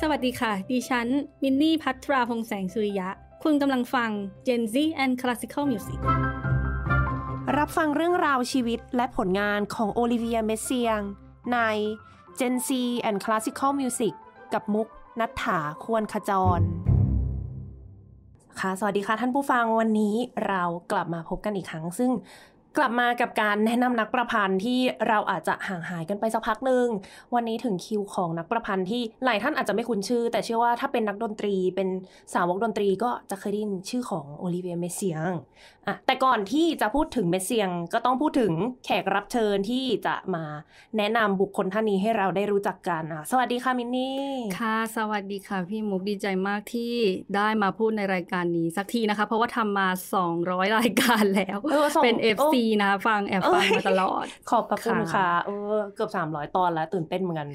สวัสดีค่ะดิฉัน มินนี่พัทราพงแสงสุริยะคุณกำลังฟัง Gen Z and Classical Music รับฟังเรื่องราวชีวิตและผลงานของโอลิเวียเมสเซียง ใน Gen Z and Classical Music กับมุกนัฐธาควรขจร ค่ะ สวัสดีค่ะท่านผู้ฟังวันนี้เรากลับมาพบกันอีกครั้ง ซึ่งกลับมากับการแนะนำนักประพันธ์ที่เราอาจจะห่างหายกันไปสักพักหนึ่งวันนี้ถึงคิวของนักประพันธ์ที่หลายท่านอาจจะไม่คุ้นชื่อ แต่เชื่อว่าถ้าเป็นนักดนตรีเป็นสาวกดนตรีก็จะเคยได้ยินชื่อของโอลิเวียเมเซียงอะแต่ก่อนที่จะพูดถึงเมสเซียงก็ต้องพูดถึงแขกรับเชิญที่จะมาแนะนำบุคคลท่านนี้ให้เราได้รู้จักกันอะสวัสดีค่ะมินนี่ ค่ะ สวัสดีค่ะพี่มุกดีใจมากที่ได้มาพูดในรายการนี้สักทีนะคะ เพราะว่าทำมา 200 รายการแล้วเออเป็น f นะฟัง แอบฟังมาตลอด ขอบพระคุณค่ะเออเกือบ 300 ตอนแล้วตื่นเต้นเหมือนกัน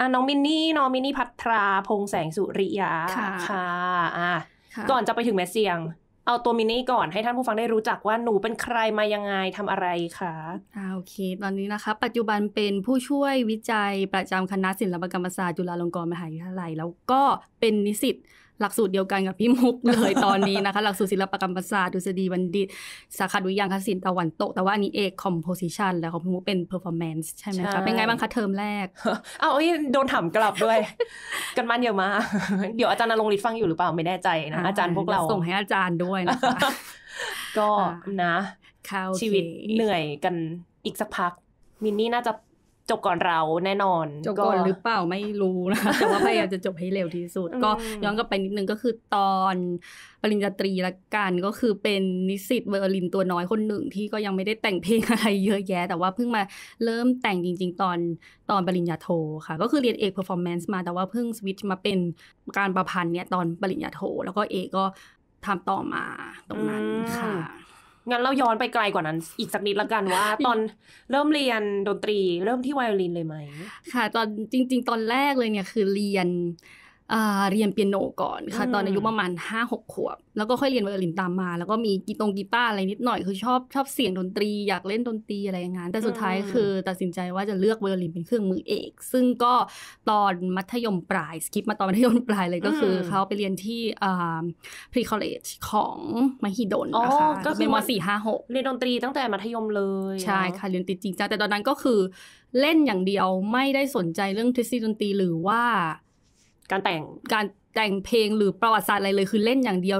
อ่ะน้องมินนี่น้องมินนี่พัทราพงแสงสุริยาค่ะอ่ะ ก่อนจะไปถึงแมสเซียงเอาตัวมินี่ก่อนให้ท่านผู้ฟังได้รู้จักว่าหนูเป็นใครมายังไงทำอะไรคะอ่าโอเค ตอนนี้นะคะ ปัจจุบันเป็นผู้ช่วยวิจัยประจำคณะศิลปกรรมศาสตร์จุฬาลงกรณ์มหาวิทยาลัย แล้วก็เป็นนิสิตหลักสูตรเดียวกันกับพี่มุกเลยตอนนี้นะคะ หลักสูตรศิลปกรรมศาสตร์ดุษฎีบัณฑิตสาขาดุยยางคศิลป์ตะวันตกแต่ว่าอันนี้เอกคอมโพสิชันแล้วของพี่มุกเป็นเพอร์ฟอร์แมนซ์ใช่ไหมคะเป็นไงบ้างคะเทอมแรกเอาอ้ยโดนถามกลับด้วย กันมันเยอะมา เดี๋ยวอาจารย์นรงฤทธิ์ฟังอยู่หรือเปล่าไม่แน่ใจนะอาจารย์พวกเราส่งให้อาจารย์ด้วยนะคะก็นะชีวิตเหนื่อยกันอีกสักพักมินนี่น่าจะจบก่อนเราแน่นอน จบก่อนหรือเปล่าไม่รู้นะแต่ว่าพยายามจะจบให้เร็วที่สุด ก็ย้อนกลับไปนิดนึงก็คือตอนปริญญาตรีละกันก็คือเป็นนิสิตเวอร์ลินตัวน้อยคนหนึ่งที่ก็ยังไม่ได้แต่งเพลงอะไรเยอะแยะแต่ว่าเพิ่งมาเริ่มแต่งจริง ๆ ตอนตอนปริญญาโทค่ะ ก็คือเรียนเอกเพอร์ฟอร์แมนซ์มาแต่ว่าเพิ่งสวิตช์มาเป็นการประพันธ์เนี่ยตอนปริญญาโท แล้วก็เอกก็ทำต่อมาตรงนั้นค่ะงั้นเราย้อนไปไกลกว่านั้นอีกสักนิดละกันว่า ตอนเริ่มเรียนดนตรี เริ่มที่ไวโอลินเลยไหม ค่ะ ตอนจริง ๆ ตอนแรกเลยเนี่ย คือเรียนเรียนเปียโนก่อนค่ะตอนอายุประมาณห้าหกขวบแล้วก็ค่อยเรียนไวโอลินตามมา แล้วก็มีกีตงกีตาร์อะไรนิดหน่อย คือชอบชอบเสียงดนตรี อยากเล่นดนตรีอะไรอย่างนั้นแต่สุดท้ายคือตัดสินใจว่าจะเลือกไวโอลินเป็นเครื่องมือเอก ซึ่งก็ตอนมัธยมปลายสกิปมาตอนมัธยมปลายเลยก็คือเขาไปเรียนที่พรีคอลเลจของมหิดลนะคะก็เป็นมสี่ห้าหกเรียนดนตรีตั้งแต่มัธยมเลยใช่ค่ะเรียนติดจริงจังแต่ตอนนั้นก็คือ เล่นอย่างเดียวไม่ได้สนใจเรื่องทฤษฎีดนตรีหรือว่าการแต่งการแต่งเพลงหรือประวัติศาสตร์อะไรเลย คือเล่นอย่างเดียว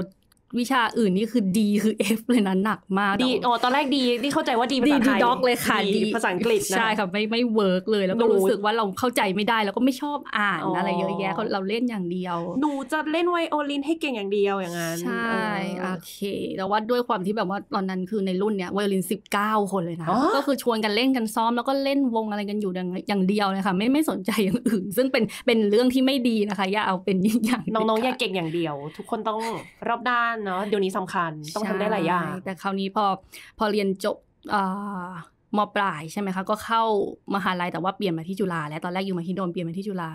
วิชาอื่นนี่คือดีคือ F เลยนะหนักมากดีอ๋อตอนแรกดีนี่เข้าใจว่าดีภาษาไทยด็อกเลยค่ะดีภาษาอังกฤษใช่ค่ะไม่ไม่เวิร์กเลย แล้วก็รู้สึกว่าเราเข้าใจไม่ได้แล้วก็ไม่ชอบอ่านอะไรเยอะแยะ เราเล่นอย่างเดียว หนูจะเล่นไวโอลินให้เก่งอย่างเดียวอย่างนั้น ใช่โอเคแต่ว่าด้วยความที่แบบว่าตอนนั้นคือในรุ่นเนี้ยไวโอลิน19 คนเลยนะก็คือชวนกันเล่นกันซ้อมแล้วก็เล่นวงอะไรกันอยู่อย่างเดียวเลยค่ะไม่ไม่สนใจอย่างอื่น ซึ่งเป็นเป็นเรื่องที่ไม่ดีนะคะอย่าเอาเป็นอย่างน้องๆ อย่าเก่งอย่างเดียว ทุกคนต้องรอบด้านนเนาะเดี๋ยวนี้สำคัญต้องทำได้หลายอย่าง แต่คราวนี้พอพอเรียนจบมปลายใช่ไหมคะก็เข้ามหาลัยแต่ว่าเปลี่ยนมาที่จุฬาแล้วตอนแรกอยู่มหิดนเปลี่ยนมาที่จุฬา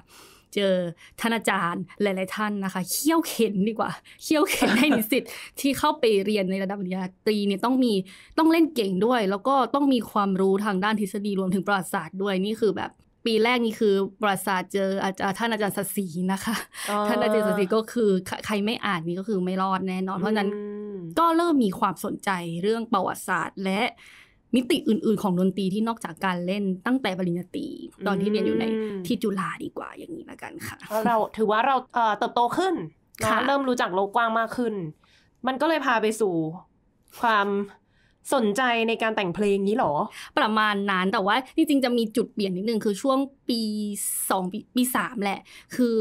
เจอท่านอาจารย์หลาย ๆ ท่านนะคะ เขี้ยวเข็นดีกว่าเขี้ยวเข็นให้นิสิตที่เข้าไปเรียนในระดับปริญญาตรีเนี่ยต้องมีต้องเล่นเก่งด้วย แล้วก็ต้องมีความรู้ทางด้านทฤษฎีรวมถึงประวัติศาสตร์ด้วยนี่คือแบบปีแรกนี่คือประสาทเจออาจารย์ท่านอาจารย์สศีนะคะท่านอาจารย์สศีก็คือใครไม่อ่านนี่ก็คือไม่รอดแน่นอนเพราะนั้นก็เริ่มมีความสนใจเรื่องประวัติศาสตร์ และมิติอื่นๆของดนตรีที่นอกจากการเล่นตั้งแต่ปริญญาตรี ตอนที่เรียนอยู่ในที่จุฬาดีกว่าอย่างนี้ละกันค่ะเราถือว่าเราเติบโตขึ้นเริ่มรู้จักโลกกว้างมากขึ้น มันก็เลยพาไปสู่ความสนใจในการแต่งเพลงนี้หรอ ประมาณนั้นแต่ว่าจริงๆจะมีจุดเปลี่ยนนิดนึงคือช่วงปีสองปีสามแหละ คือ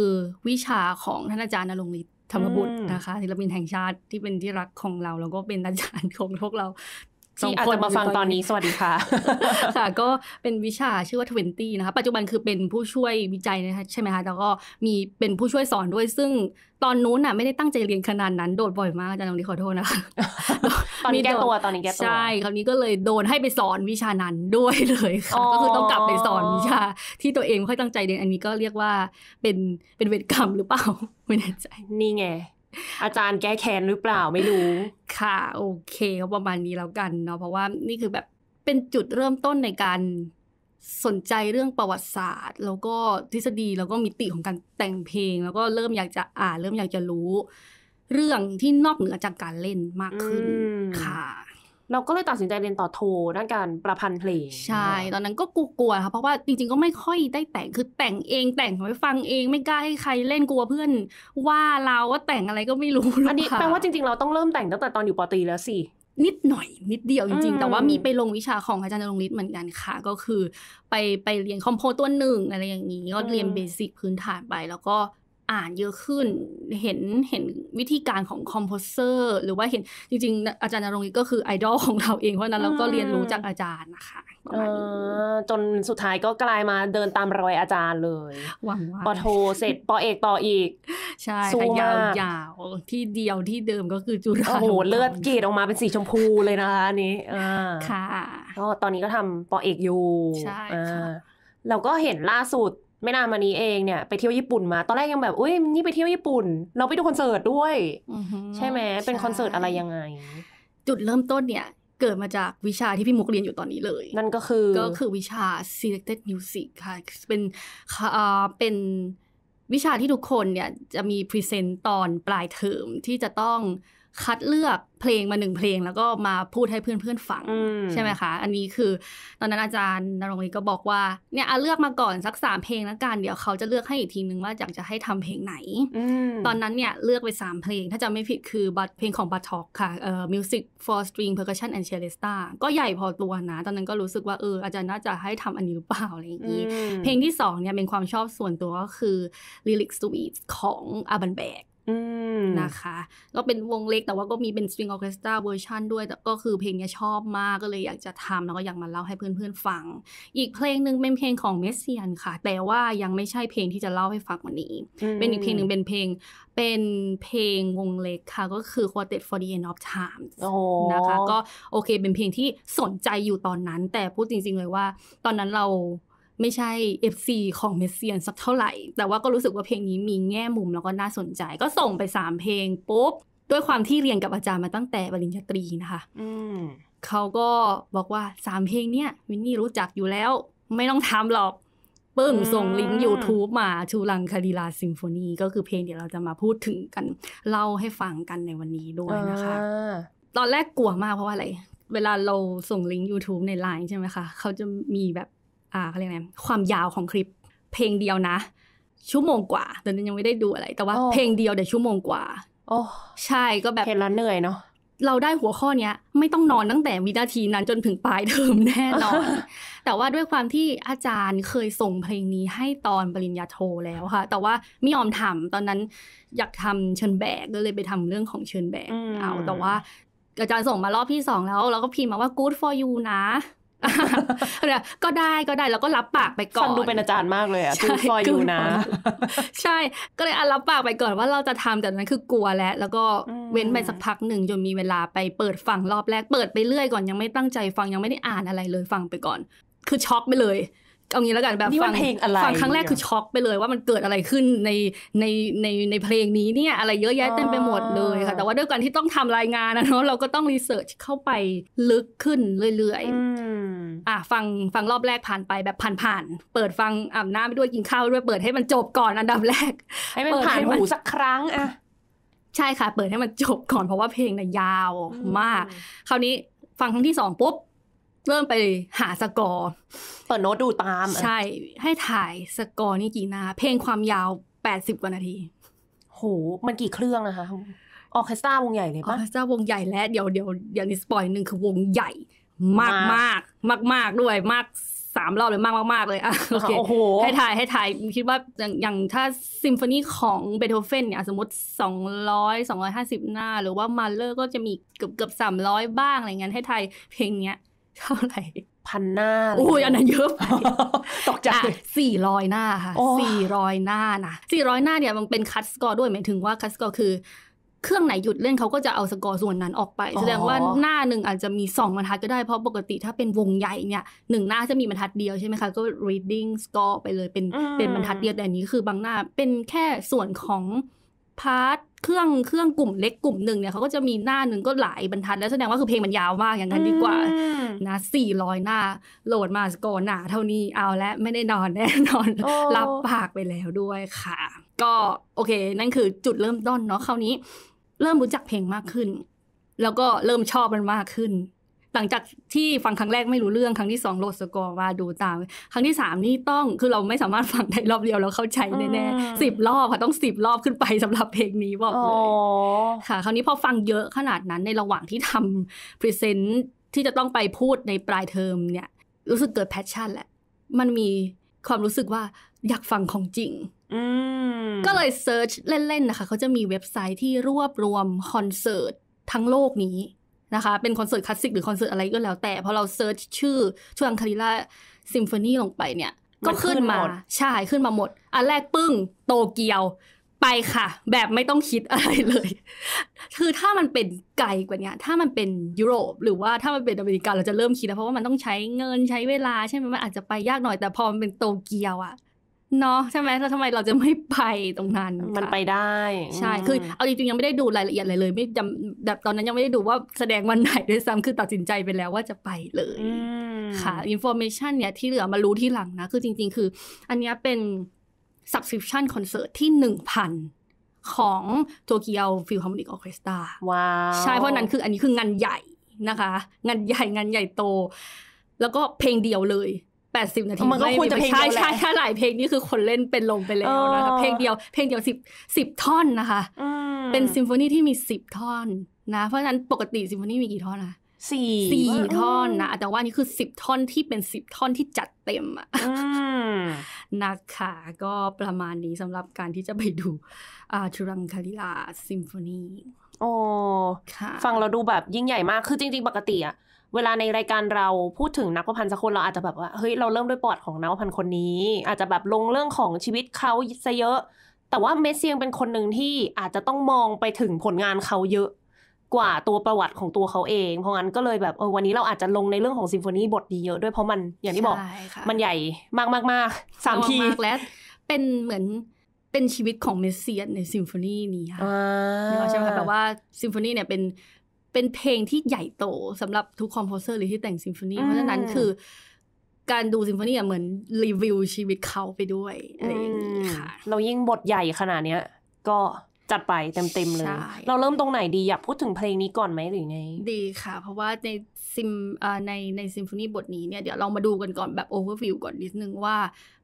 วิชาของท่านอาจารย์นรงฤทธิ์ธรรมบุตรนะคะศิลปินแห่งชาติที่เป็นที่รักของเรา แล้วก็เป็นอาจารย์ของพวกเราสองคนมาฟังตอนนี้สวัสดีค่ะ ค่ะ ก็เป็นวิชาชื่อว่า20นะคะ ปัจจุบันคือเป็นผู้ช่วยวิจัยนะคะใช่ไหมคะ แล้วก็มีเป็นผู้ช่วยสอนด้วย ซึ่งตอนนู้นน่ะไม่ได้ตั้งใจเรียนขนาดนั้นโดดบ่อยมากอาจารย์ลรงดีขอโทษนะคะ ตอนนี้แก้ตัวตอนนี้แก้ตัว ใช่ คราวนี้ก็เลยโดนให้ไปสอนวิชานั้นด้วยเลยค่ะ ก็คือต้องกลับไปสอนวิชา ที่ตัวเองไม่ค่อยตั้งใจเรียน อันนี้ก็เรียกว่าเป็นเป็นเวทกรรมหรือเปล่าไม่แน่ใจ นี่ไงอาจารย์แก้แค้นหรือเปล่าไม่รู้ ค่ะ โอเคเขาประมาณนี้แล้วกันเนาะเพราะว่านี่คือแบบเป็นจุดเริ่มต้นในการสนใจเรื่องประวัติศาสตร์ แล้วก็ทฤษฎีแล้วก็มิติของการแต่งเพลง แล้วก็เริ่มอยากจะอ่านเริ่มอยากจะรู้เรื่องที่นอกเหนือจากการเล่นมากขึ้นค่ะเราก็เลยตัดสินใจเรียนต่อโทด้านการประพันธ์เพลง ใช่ ตอนนั้นก็กลัวๆค่ะ เพราะว่าจริง ๆก็ไม่ค่อยได้แต่ง คือแต่งเอง แต่งไว้ฟังเอง ไม่กล้าให้ใครเล่นกลัวเพื่อนว่าเราว่าแต่งอะไรก็ไม่รู้อันนี้แปลว่าจริง ๆเราต้องเริ่มแต่งตั้งแต่ตอนอยู่ปตีแล้วสิ นิดหน่อย นิดเดียวจริงๆ แต่ว่ามีไปลงวิชาของอาจารย์จรงฤทธิ์เหมือนกันค่ะ ก็คือไปไปเรียนคอมโพตัวหนึ่งอะไรอย่างนี้ ก็เรียนเบสิกพื้นฐานไปแล้วก็อ่านเยอะขึ้นเห็นเห็นวิธีการของคอมโพเซอร์ หรือว่าเห็นจริงๆ อาจารย์นรงค์ก็คือไอดอลของเราเองเพราะนั้นเราก็เรียนรู้จากอาจารย์นะคะ จนสุดท้ายก็กลายมาเดินตามรอยอาจารย์เลยหวังว่าปอโทเสร็จปอเอกต่ออีก ใช่ยาวยาวที่เดียวที่เดิมก็คือจุฬาโอ้โหเลือดเกตดออกมาเป็นสีชมพูเลยนะคะอันนี้ค่ะก็ตอนนี้ก็ทำปอเอกอยู่ใช่ค่ะเราก็เห็นล่าสุดไม่นานมานี้เองเนี่ยไปเที่ยวญี่ปุ่นมา ตอนแรกยังแบบอุ้ยนี่ไปเที่ยวญี่ปุ่น เราไปดูคอนเสิร์ตด้วยใช่ไหม เป็นคอนเสิร์ตอะไรยังไง จุดเริ่มต้นเนี่ย เกิดมาจากวิชาที่พี่มุกเรียนอยู่ตอนนี้เลย นั่นก็คือ ก็คือวิชา selected music ค่ะ เป็นอ่าเป็นวิชาที่ทุกคนเนี่ยจะมีพรีเซนต์ตอนปลายเทอมที่จะต้องคัดเลือกเพลงมาหนึ่งเพลงแล้วก็มาพูดให้เพื่อนๆฟังใช่ไหมคะ อันนี้คือตอนนั้นอาจารย์นรงค์ก็บอกว่า เนี่ยเลือกมาก่อนสักสามเพลงแล้วกัน เดี๋ยวเขาจะเลือกให้อีกทีนึงว่าอยากจะให้ทำเพลงไหน ตอนนั้นเนี่ย เลือกไปสามเพลงถ้าจะไม่ผิดคือบัตเพลงของบัตท็อกค่ะเอ่อ music for string percussion and celesta ก็ใหญ่พอตัวนะตอนนั้นก็รู้สึกว่าเอออาจารย์น่าจะให้ทำอันนี้หรือเปล่าอะไรอย่างนี้เพลงที่สองเนี่ยเป็นความชอบส่วนตัวก็คือ lyric suite ของอาบันแบกนะคะ ก็เป็นวงเล็กแต่ว่าก็มีเป็นสตริงออเคสตราเวอร์ชันด้วยแต่ก็คือเพลงนี้ชอบมากก็เลยอยากจะทำแล้วก็อยากมาเล่าให้เพื่อน ๆ ฟัง อีกเพลงหนึ่งเป็นเพลงของเมสเซียนค่ะ แต่ว่ายังไม่ใช่เพลงที่จะเล่าให้ฟังวันนี้ เป็นอีกเพลงหนึ่งเป็นเพลงเป็นเพลงวงเล็กค่ะ ก็คือ Quartet for the End of Time นะคะ ก็โอเคเป็นเพลงที่สนใจอยู่ตอนนั้น แต่พูดจริง ๆเลยว่าตอนนั้นเราไม่ใช่ FC ของเมสเซียนสักเท่าไหร่แต่ว่าก็รู้สึกว่าเพลงนี้มีแง่มุมแล้วก็น่าสนใจ ก็ส่งไป 3 เพลงปุ๊บ ด้วยความที่เรียนกับอาจารย์มาตั้งแต่บริญญาตรีนะคะเขาก็บอกว่า 3 เพลงเนี้ยวินนี่รู้จักอยู่แล้ว ไม่ต้องทำหรอก ปึ้งส่งลิงก์ YouTube มาชูรังคาดีลาซิมโฟนี ก็คือเพลงเดี๋ยวเราจะมาพูดถึงกันเล่าให้ฟังกันในวันนี้ด้วยนะคะตอนแรกกลัวมากเพราะว่าอะไร เวลาเราส่งลิงก์ YouTube ในไลน์ใช่ไหมคะเขาจะมีแบบอ่าเรียกไงความยาวของคลิปเพลงเดียวนะ ชั่วโมงกว่าแตนยังไม่ได้ดูอะไร แต่ว่าเพลงเดียวเดี๋ยวชั่วโมงกว่า โอ้ใช่ก็แบบเห็นแล้วเหนื่อยเนาะเราได้หัวข้อเนี้ยไม่ต้องนอนตั้งแต่วินาทีนั้นจนถึงปลายเทอมแน่นอนแต่ว่าด้วยความที่อาจารย์เคยส่งเพลงนี้ให้ตอนปริญญาโทแล้วค่ะแต่ว่าไม่ยอมทำตอนนั้น อยากทำเชิญแบกก็เลยไปทำเรื่องของเชิญแบกเอาแต่ว่าอาจารย์ส่งมารอบที่สองแล้วเราก็พิมพ์มาว่า good for you นะก็ได้ก็ได้ แล้วก็รับปากไปก่อนฟังดูเป็นอาจารย์มากเลยอะคคอยอยู่นะ ใช่ก็เลยรับปากไปก่อนว่าเราจะทำแต่นั้นคือกลัวแล้วแล้วก็เว้นไปสักพักหนึ่งจนมีเวลาไปเปิดฟังรอบแรกเปิดไปเรื่อยก่อนยังไม่ตั้งใจ ฟังยังไม่ได้อ่านอะไรเลย ฟังไปก่อน คือช็อกไปเลยเอางี้แล้วกันแบบฟังฟังครั้งแรกคือช็อกไปเลยว่ามันเกิดอะไรขึ้นในในในในเพลงนี้เนี่ยอะไรเยอะแยะเต็มไปหมดเลยค่ะ แต่ว่าด้วยการที่ต้องทำรายงานนะเนาะเราก็ต้องรีเสิร์ชเข้าไปลึกขึ้นเรื่อยๆอ่ะฟังฟังรอบแรกผ่านไปแบบผ่านๆเปิดฟังอาบน้าไปด้วยกินข้าวด้วยเปิดให้มันจบก่อนอันดับแรก ให้มันผ่านหูสักครั้งอ่ะใช่ค่ะ เปิดให้มันจบก่อนเพราะว่าเพลงน่ะยาวมาก คราวนี้ฟังครั้งที่สองปุ๊บเริ่มไปหาสกอร์ เปิดโน้ตดูตาม ใช่ ให้ถ่ายสกอร์นี่กี่นาเพลงความยาวแปดสิบกว่านาที โห มันกี่เครื่องนะคะ ออเคสตราวงใหญ่เลยปะออเคสตราวงใหญ่และเดี๋ยวเดี๋ยวอย่างนี้สปอยหนึ่งคือวงใหญ่มากมากมากมากด้วย มากสามรอบเลยมากมากเลยอะโอเคให้ถ่ายให้ถ่ายคิดว่าอย่างถ้าซิมโฟนีของเบโธเฟนเนี่ยสมมติสองร้อยสองร้อยห้าสิบหน้า หรือว่ามาเลอร์ก็จะมีเกือบเกือบสามร้อยบ้างอะไรเงี้ยให้ถ่ายเพลงเนี้ยเท่าไหร่ พันหน้าอู้ย อันนั้นเยอะไปตกใจสี่ร้อยหน้าค่ะสี่ร้อยหน้านะสี่ร้อยหน้าเนี่ยมันเป็นคัดสกอร์ด้วยหมายถึงว่าคัดสกอร์คือ เครื่องไหนหยุดเล่นเขาก็จะเอาสกอร์ส่วนนั้นออกไป แสดงว่าหน้าหนึ่งอาจจะมีสองบรรทัดก็ได้เพราะปกติถ้าเป็นวงใหญ่เนี่ยหนึ่งหน้าจะมีบรรทัดเดียวใช่ไหมคะ ก็ reading score ไปเลยเป็นเป็นบรรทัดเดียวแต่นี้คือบางหน้าเป็นแค่ส่วนของพาร์ทเครื่องเครื่องกลุ่มเล็กกลุ่มหนึ่งเนี่ยเขาก็จะมีหน้าหนึ่งก็หลายบรรทัดแล้วแสดงว่าคือเพลงมันยาวมากอย่างนั้นดีกว่านะสี่ร้อยหน้า โหลดมาสกอหนาเท่านี้เอาและไม่ได้นอนแน่นอนรับปากไปแล้วด้วยค่ะ ก็โอเค นั่นคือจุดเริ่มต้นเนาะคราวนี้ เริ่มรู้จักเพลงมากขึ้น แล้วก็เริ่มชอบมันมากขึ้นหลังจากที่ฟังครั้งแรกไม่รู้เรื่อง ครั้งที่สองโหลดสกอร์่าดูตาม ครั้งที่สามนี่ต้องคือเราไม่สามารถฟังได้รอบเดียว แล้วเข้าใจแน่ๆสิบรอบค่ะ ต้องสิบรอบขึ้นไปสำหรับเพลงนี้บอกเลยค่ะ คราวนี้พอฟังเยอะขนาดนั้นในระหว่างที่ทำพรีเซนต์ที่จะต้องไปพูดในปลายเทอมเนี่ย รู้สึกเกิดแพชชั่นแหละมันมีความรู้สึกว่าอยากฟังของจริงก็เลยเซิร์ชเล่นๆนะคะเขาจะมีเว็บไซต์ที่รวบรวมคอนเสิร์ตทั้งโลกนี้นะคะเป็นคอนเสิร์ตคลาสสิกหรือคอนเสิร์ตอะไรก็แล้วแต่พอเราเซิร์ชชื่อช่วงคาริล่าซิมโฟนีลงไปเนี่ย ก็ขึ้นมาใช่ขึ้นมาหมด อันแรกปึ้ง โตเกียวไปค่ะ แบบไม่ต้องคิดอะไรเลย คือถ้ามันเป็นไกลกว่านี้ถ้ามันเป็นยุโรป หรือว่าถ้ามันเป็นอเมริกาเราจะเริ่มคิดแล้ว เพราะว่ามันต้องใช้เงินใช้เวลาใช่ไหมมันอาจจะไปยากหน่อยแต่พอมันเป็นโตเกียวอะเนาะใช่ไหมแล้วทำไมเราจะไม่ไปตรงนั้น มันไปได้ ใช่ คือเอาจริงๆยังไม่ได้ดูรายละเอียดอะไรเลย ไม่จำแบบตอนนั้นยังไม่ได้ดูว่าแสดงวันไหนด้วยซ้ำคือตัดสินใจไปแล้วว่าจะไปเลยค่ะอินโฟเมชันเนี่ยที่เหลือมารู้ที่หลังนะ คือจริง ๆ คืออันนี้เป็น subscription concert ที่หนึ่งพันของโตเกียวฟิลฮาร์มอนิกออเคสตราว้าว ใช่เพราะนั้นคืออันนี้คืองานใหญ่นะคะ งานใหญ่งานใหญ่โต แล้วก็เพลงเดียวเลยแปดสิบนาทีมันก็ควรจะเพลงใช่ใช่ถ้าหลายเพลงนี่คือคนเล่นเป็นลมไปแล้วนะคะเพลงเดียวเพลงเดียวสิบสิบท่อนนะคะเป็นซิมโฟนีที่มีสิบท่อนนะ เพราะฉะนั้นปกติซิมโฟนีมีกี่ท่อนอะสี่สี่ท่อนนะ แต่ว่านี่คือสิบท่อนที่เป็นสิบท่อนที่จัดเต็มอะนะคะ ก็ประมาณนี้สำหรับการที่จะไปดูอาชุรังคาริลาซิมโฟนีโอ้ฟังเราดูแบบยิ่งใหญ่มากคือจริงๆปกติอะเวลาในรายการเราพูดถึงนักวพันธ์สักคนเราอาจจะแบบว่าเฮ้ยเราเริ่มด้วยปอดของนักวพันธ์คนนี้ อาจจะแบบลงเรื่องของชีวิตเขาซะเยอะ แต่ว่าเมสเซียงเป็นคนหนึ่งที่อาจจะต้องมองไปถึงผลงานเขาเยอะกว่าตัวประวัติของตัวเขาเอง เพราะงั้นก็เลยแบบวันนี้เราอาจจะลงในเรื่องของซิมโฟนีบทดีเยอะด้วยเพราะมันอย่างที่บอกมันใหญ่มากมากมากสามทีและเป็นเหมือนเป็นชีวิตของเมสเซียนในซิมโฟนีนี้ค่ะใช่ไหมคะแบบว่าซิมโฟนีเนี่ยเป็นเป็นเพลงที่ใหญ่โตสำหรับทุกคอมโพเซอร์หรือที่แต่งซิมโฟนีเพราะฉะนั้นคือ การดูซิมโฟนีเหมือนรีวิวชีวิตเขาไปด้วย อะไรอย่างนี้ค่ะ เรายิ่งบทใหญ่ขนาดเนี้ย ก็จัดไปเต็มๆเลย เราเริ่มตรงไหนดี อยากพูดถึงเพลงนี้ก่อนไหมหรือไง ดีค่ะ เพราะว่าในซิมในในซิมโฟนีบทนี้เนี่ยเดี๋ยวเรามาดูกันก่อนแบบโอเวอร์วิวก่อนนิดนึงว่า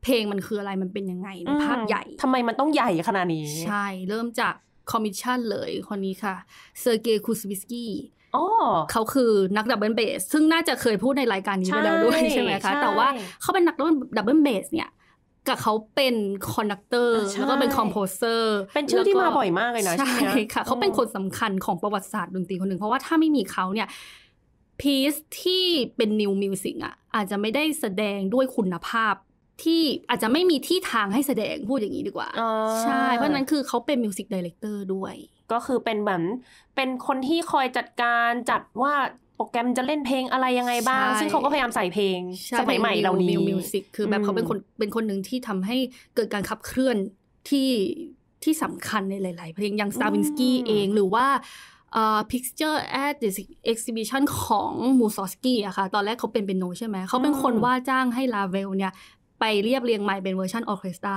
เพลงมันคืออะไรมันเป็นยังไงในภาพใหญ่ทำไมมันต้องใหญ่ขนาดนี้ใช่ เริ่มจากคอมมิชชั่นเลยคนนี้ค่ะเซอร์เกย์คูสบิสกี้เขาคือนักดับเบิลเบสซึ่งน่าจะเคยพูดในรายการนี้ไปแล้วด้วยใช่ไหมคะแต่ว่าเขาเป็นนักดับเบิลเบสเนี่ย กับเขาเป็นคอนดักเตอร์แล้วก็เป็นคอมโพเซอร์เป็นชื่อที่มาบ่อยมากเลยนะใช่ค่ะเขาเป็นคนสำคัญของประวัติศาสตร์ดนตรีคนหนึ่งเพราะว่าถ้าไม่มีเขาเนี่ยพีซที่เป็นนิวมิวสิกอ่ะอาจจะไม่ได้แสดงด้วยคุณภาพที่อาจจะไม่มีที่ทางให้แสดงพูดอย่างนี้ดีกว่าใช่เพราะนั้นคือเขาเป็นมิวสิกดีเลกเตอร์ด้วย ก็คือเป็นเหมือนเป็นคนที่คอยจัดการจัดว่าโปรแกรมจะเล่นเพลงอะไรยังไงบ้าง ซึ่งเขาก็พยายามใส่เพลงสมัยใหม่เหล่านี้มิวสิกคือแบบเขาเป็นคนเป็นคนหนึ่งที่ทำให้เกิดการขับเคลื่อนที่ที่สำคัญในหลาย ๆ เพลงอย่างสตาวินสกี้เอง หรือว่าเอ่อ picture ด t t h เอ็กซิบิชันของมูซอสกี้อะค่ะตอนแรกเขาเป็นเป็นโนใช่ไหมเขาเป็นคนว่าจ้างให้ลาเวลเนี่ยไปเรียบเรียงใหม่เป็นเวอร์ชันออเคสตรา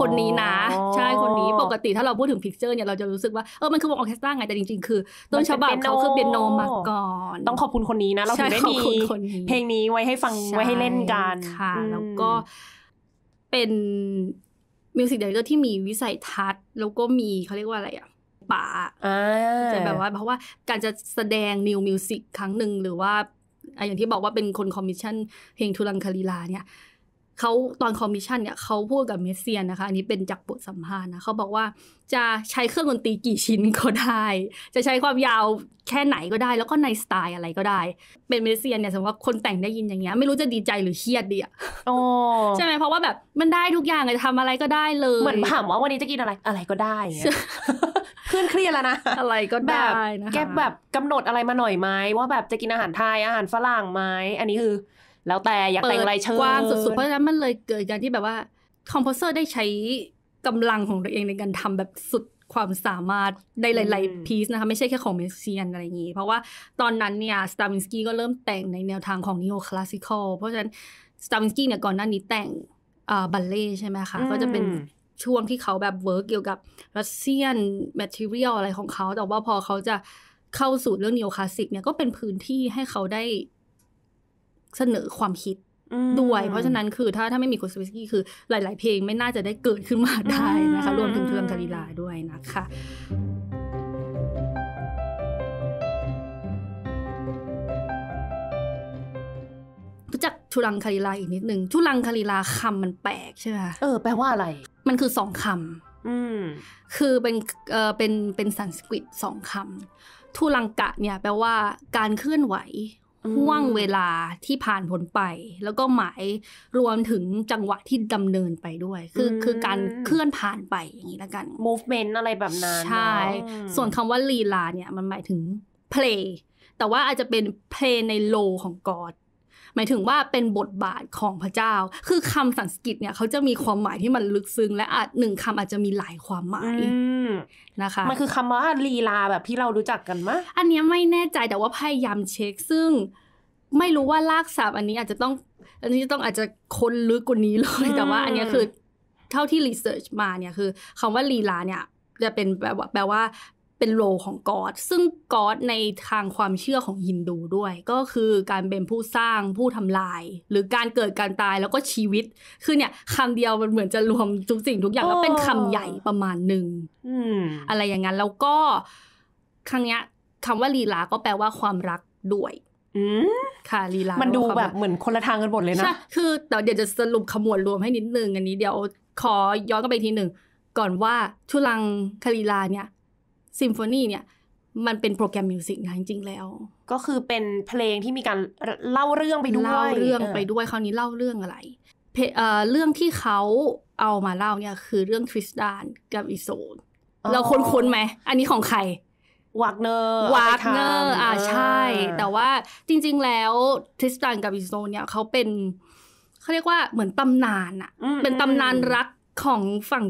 คนนี้นะใช่คนนี้ปกติถ้าเราพูดถึงพิกเจอร์เนี่ยเราจะรู้สึกว่าเออมันคือวงออเคสตราไงแต่จริงๆ คือ ต้นฉบับเขาคือเปียโนมาก่อน ต้องขอบคุณคนนี้นะเราถึงได้มีเพลงนี้ไว้ให้ฟังไว้ให้เล่นกันค่ะ แล้วก็เป็นมิวสิกเดลเรคเตอร์ที่มีวิสัยทัศน์ แล้วก็มีเขาเรียกว่าอะไรอ่ะป่าจะแบบว่า เพราะว่าการจะแสดงนิวมิวสิกครั้งหนึ่งหรือว่าอย่างที่บอกว่าเป็นคนคอมมิชชั่นเพลงทุลังคลีลาเนี่ยเขาตอนคอมมิชชั่นเนี่ยเขาพูดกับเมสเซียนนะคะอันนี้เป็นจากบทสัมภาษณ์นะเขาบอกว่าจะใช้เครื่องดนตรีกี่ชิ้นก็ได้ จะใช้ความยาวแค่ไหนก็ได้ แล้วก็ในสไตล์อะไรก็ได้ เป็นเมสเซียนเนี่ยสมมติว่าคนแต่งได้ยินอย่างเงี้ยไม่รู้จะดีใจหรือเครียดดีอะใช่ไหมเพราะว่าแบบมันได้ทุกอย่างเลยทำอะไรก็ได้เลยเหมือนถามว่าวันนี้จะกินอะไรอะไรก็ได้เพื่อนเครียดแล้วนะอะไรก็ได้นะแกแบบกำหนดอะไรมาหน่อยไหมว่าแบบจะกินอาหารไทยอาหารฝรั่งไหมอันนี้คือแล้วแต่อยากแต่งอะไรเชิญกว้างสุดๆ เพราะฉะนั้นมันเลยเกิดการที่แบบว่า คอมโพเซอร์ได้ใช้กำลังของตัวเองในการทำแบบสุดความสามารถในหลายๆพีซนะคะ ไม่ใช่แค่ของเมสเซียนอะไรอย่างนี้ เพราะว่าตอนนั้นเนี่ย สตาวินสกี้ก็เริ่มแต่งในแนวทางของนิโอคลาสสิคอลเพราะฉะนั้นสตาวินสกี้เนี่ยก่อนหน้านี้แต่งบัลเล่ใช่ไหมคะก็จะเป็นช่วงที่เขาแบบเวิร์กเกี่ยวกับรัสเซียนแมทเทียลอะไรของเขา แต่ว่าพอเขาจะเข้าสู่เรื่องนิโอคลาสสิกเนี่ยก็เป็นพื้นที่ให้เขาได้เสนอความคิดด้วย เพราะฉะนั้นคือ ถ้าถ้าไม่มีุณสวิสกี้คือ หลาย ๆ เพลงไม่น่าจะได้เกิดขึ้นมาได้นะคะรวมถึงเทืองการิลาด้วยนะคะจักชุลังคาริลาอีกนิดนึงชุลังคาริลาคำมันแปลกใช่ไหมเออแปลว่าอะไร มันคือสองคำคือเป็นเออเป็นเป็นสันสกฤตสองคำทุลังกะเนี่ย แปลว่าการเคลื่อนไหวห่วงเวลาที่ผ่านผลไป แล้วก็หมายรวมถึงจังหวะที่ดำเนินไปด้วย คือคือการเคลื่อนผ่านไปอย่างนี้แล้วกัน movement อะไรแบบนั้นใช่ ส่วนคำว่าลีลาเนี่ยมันหมายถึง play แต่ว่าอาจจะเป็น play ในโลของกอดหมายถึงว่าเป็นบทบาทของพระเจ้า คือคำสันสกฤตเนี่ยเขาจะมีความหมายที่มันลึกซึ้งและอาจหนึ่งคำอาจจะมีหลายความหมายนะคะ มันคือคำว่าลีลา แบบที่เรารู้จักกันมะอันนี้ไม่แน่ใจแต่ว่าพยายามเช็ค ซึ่ง ไม่รู้ว่าลากศัพท์อันนี้อาจจะต้อง อันนี้ต้องอาจจะค้นลึกกว่านี้เลยแต่ว่าอันนี้คือเท่าที่รีเสิร์ชมาเนี่ยคือ คำว่าลีลาเนี่ย จะเป็นแบบแปลว่าเป็นโลของกอดซึ่งกอดในทางความเชื่อของฮินดูด้วย ก็คือการเป็นผู้สร้างผู้ทำลาย หรือการเกิดการตายแล้วก็ชีวิตคือเนี่ยคำเดียวมันเหมือนจะรวมทุกสิ่งทุกอย่าง แล้วเป็นคำใหญ่ประมาณหนึ่งอะไรอย่างนั้น แล้วก็ ครั้งเนี้ยคำว่าลีลา ก็แปลว่าความรักด้วยค่ะลีลา มันดูแบบเหมือนคนละทางกันหมดเลยนะใช่คือแต่เดี๋ยวจะสรุปขมวดรวมให้นิดนึงอันนี้เดี๋ยว ขอย้อนกลับไปทีหนึ่งก่อนว่าชุลังคลีลาเนี่ยซิมโฟนีเนี่ยมันเป็นโปรแกรมมิวสิกนะจริงๆแล้ว ก็คือเป็นเพลงที่มีการเล่าเรื่องไปด้วย เล่า เรื่องไปด้วยคราวนี้เล่าเรื่องอะไรเรื่องที่เขาเอามาเล่าเนี่ย คือเรื่องทริสตานกับอิโซนเราคุ้นๆไหมอันนี้ของใครวากเนอร์วากเนอร์อ่าใช่ แต่ว่าจริง ๆ แล้วทริสตานกับอิโซนเนี่ยเขาเป็นเขาเรียกว่าเหมือนตำนานอะเป็นตำนานรักของฝั่ง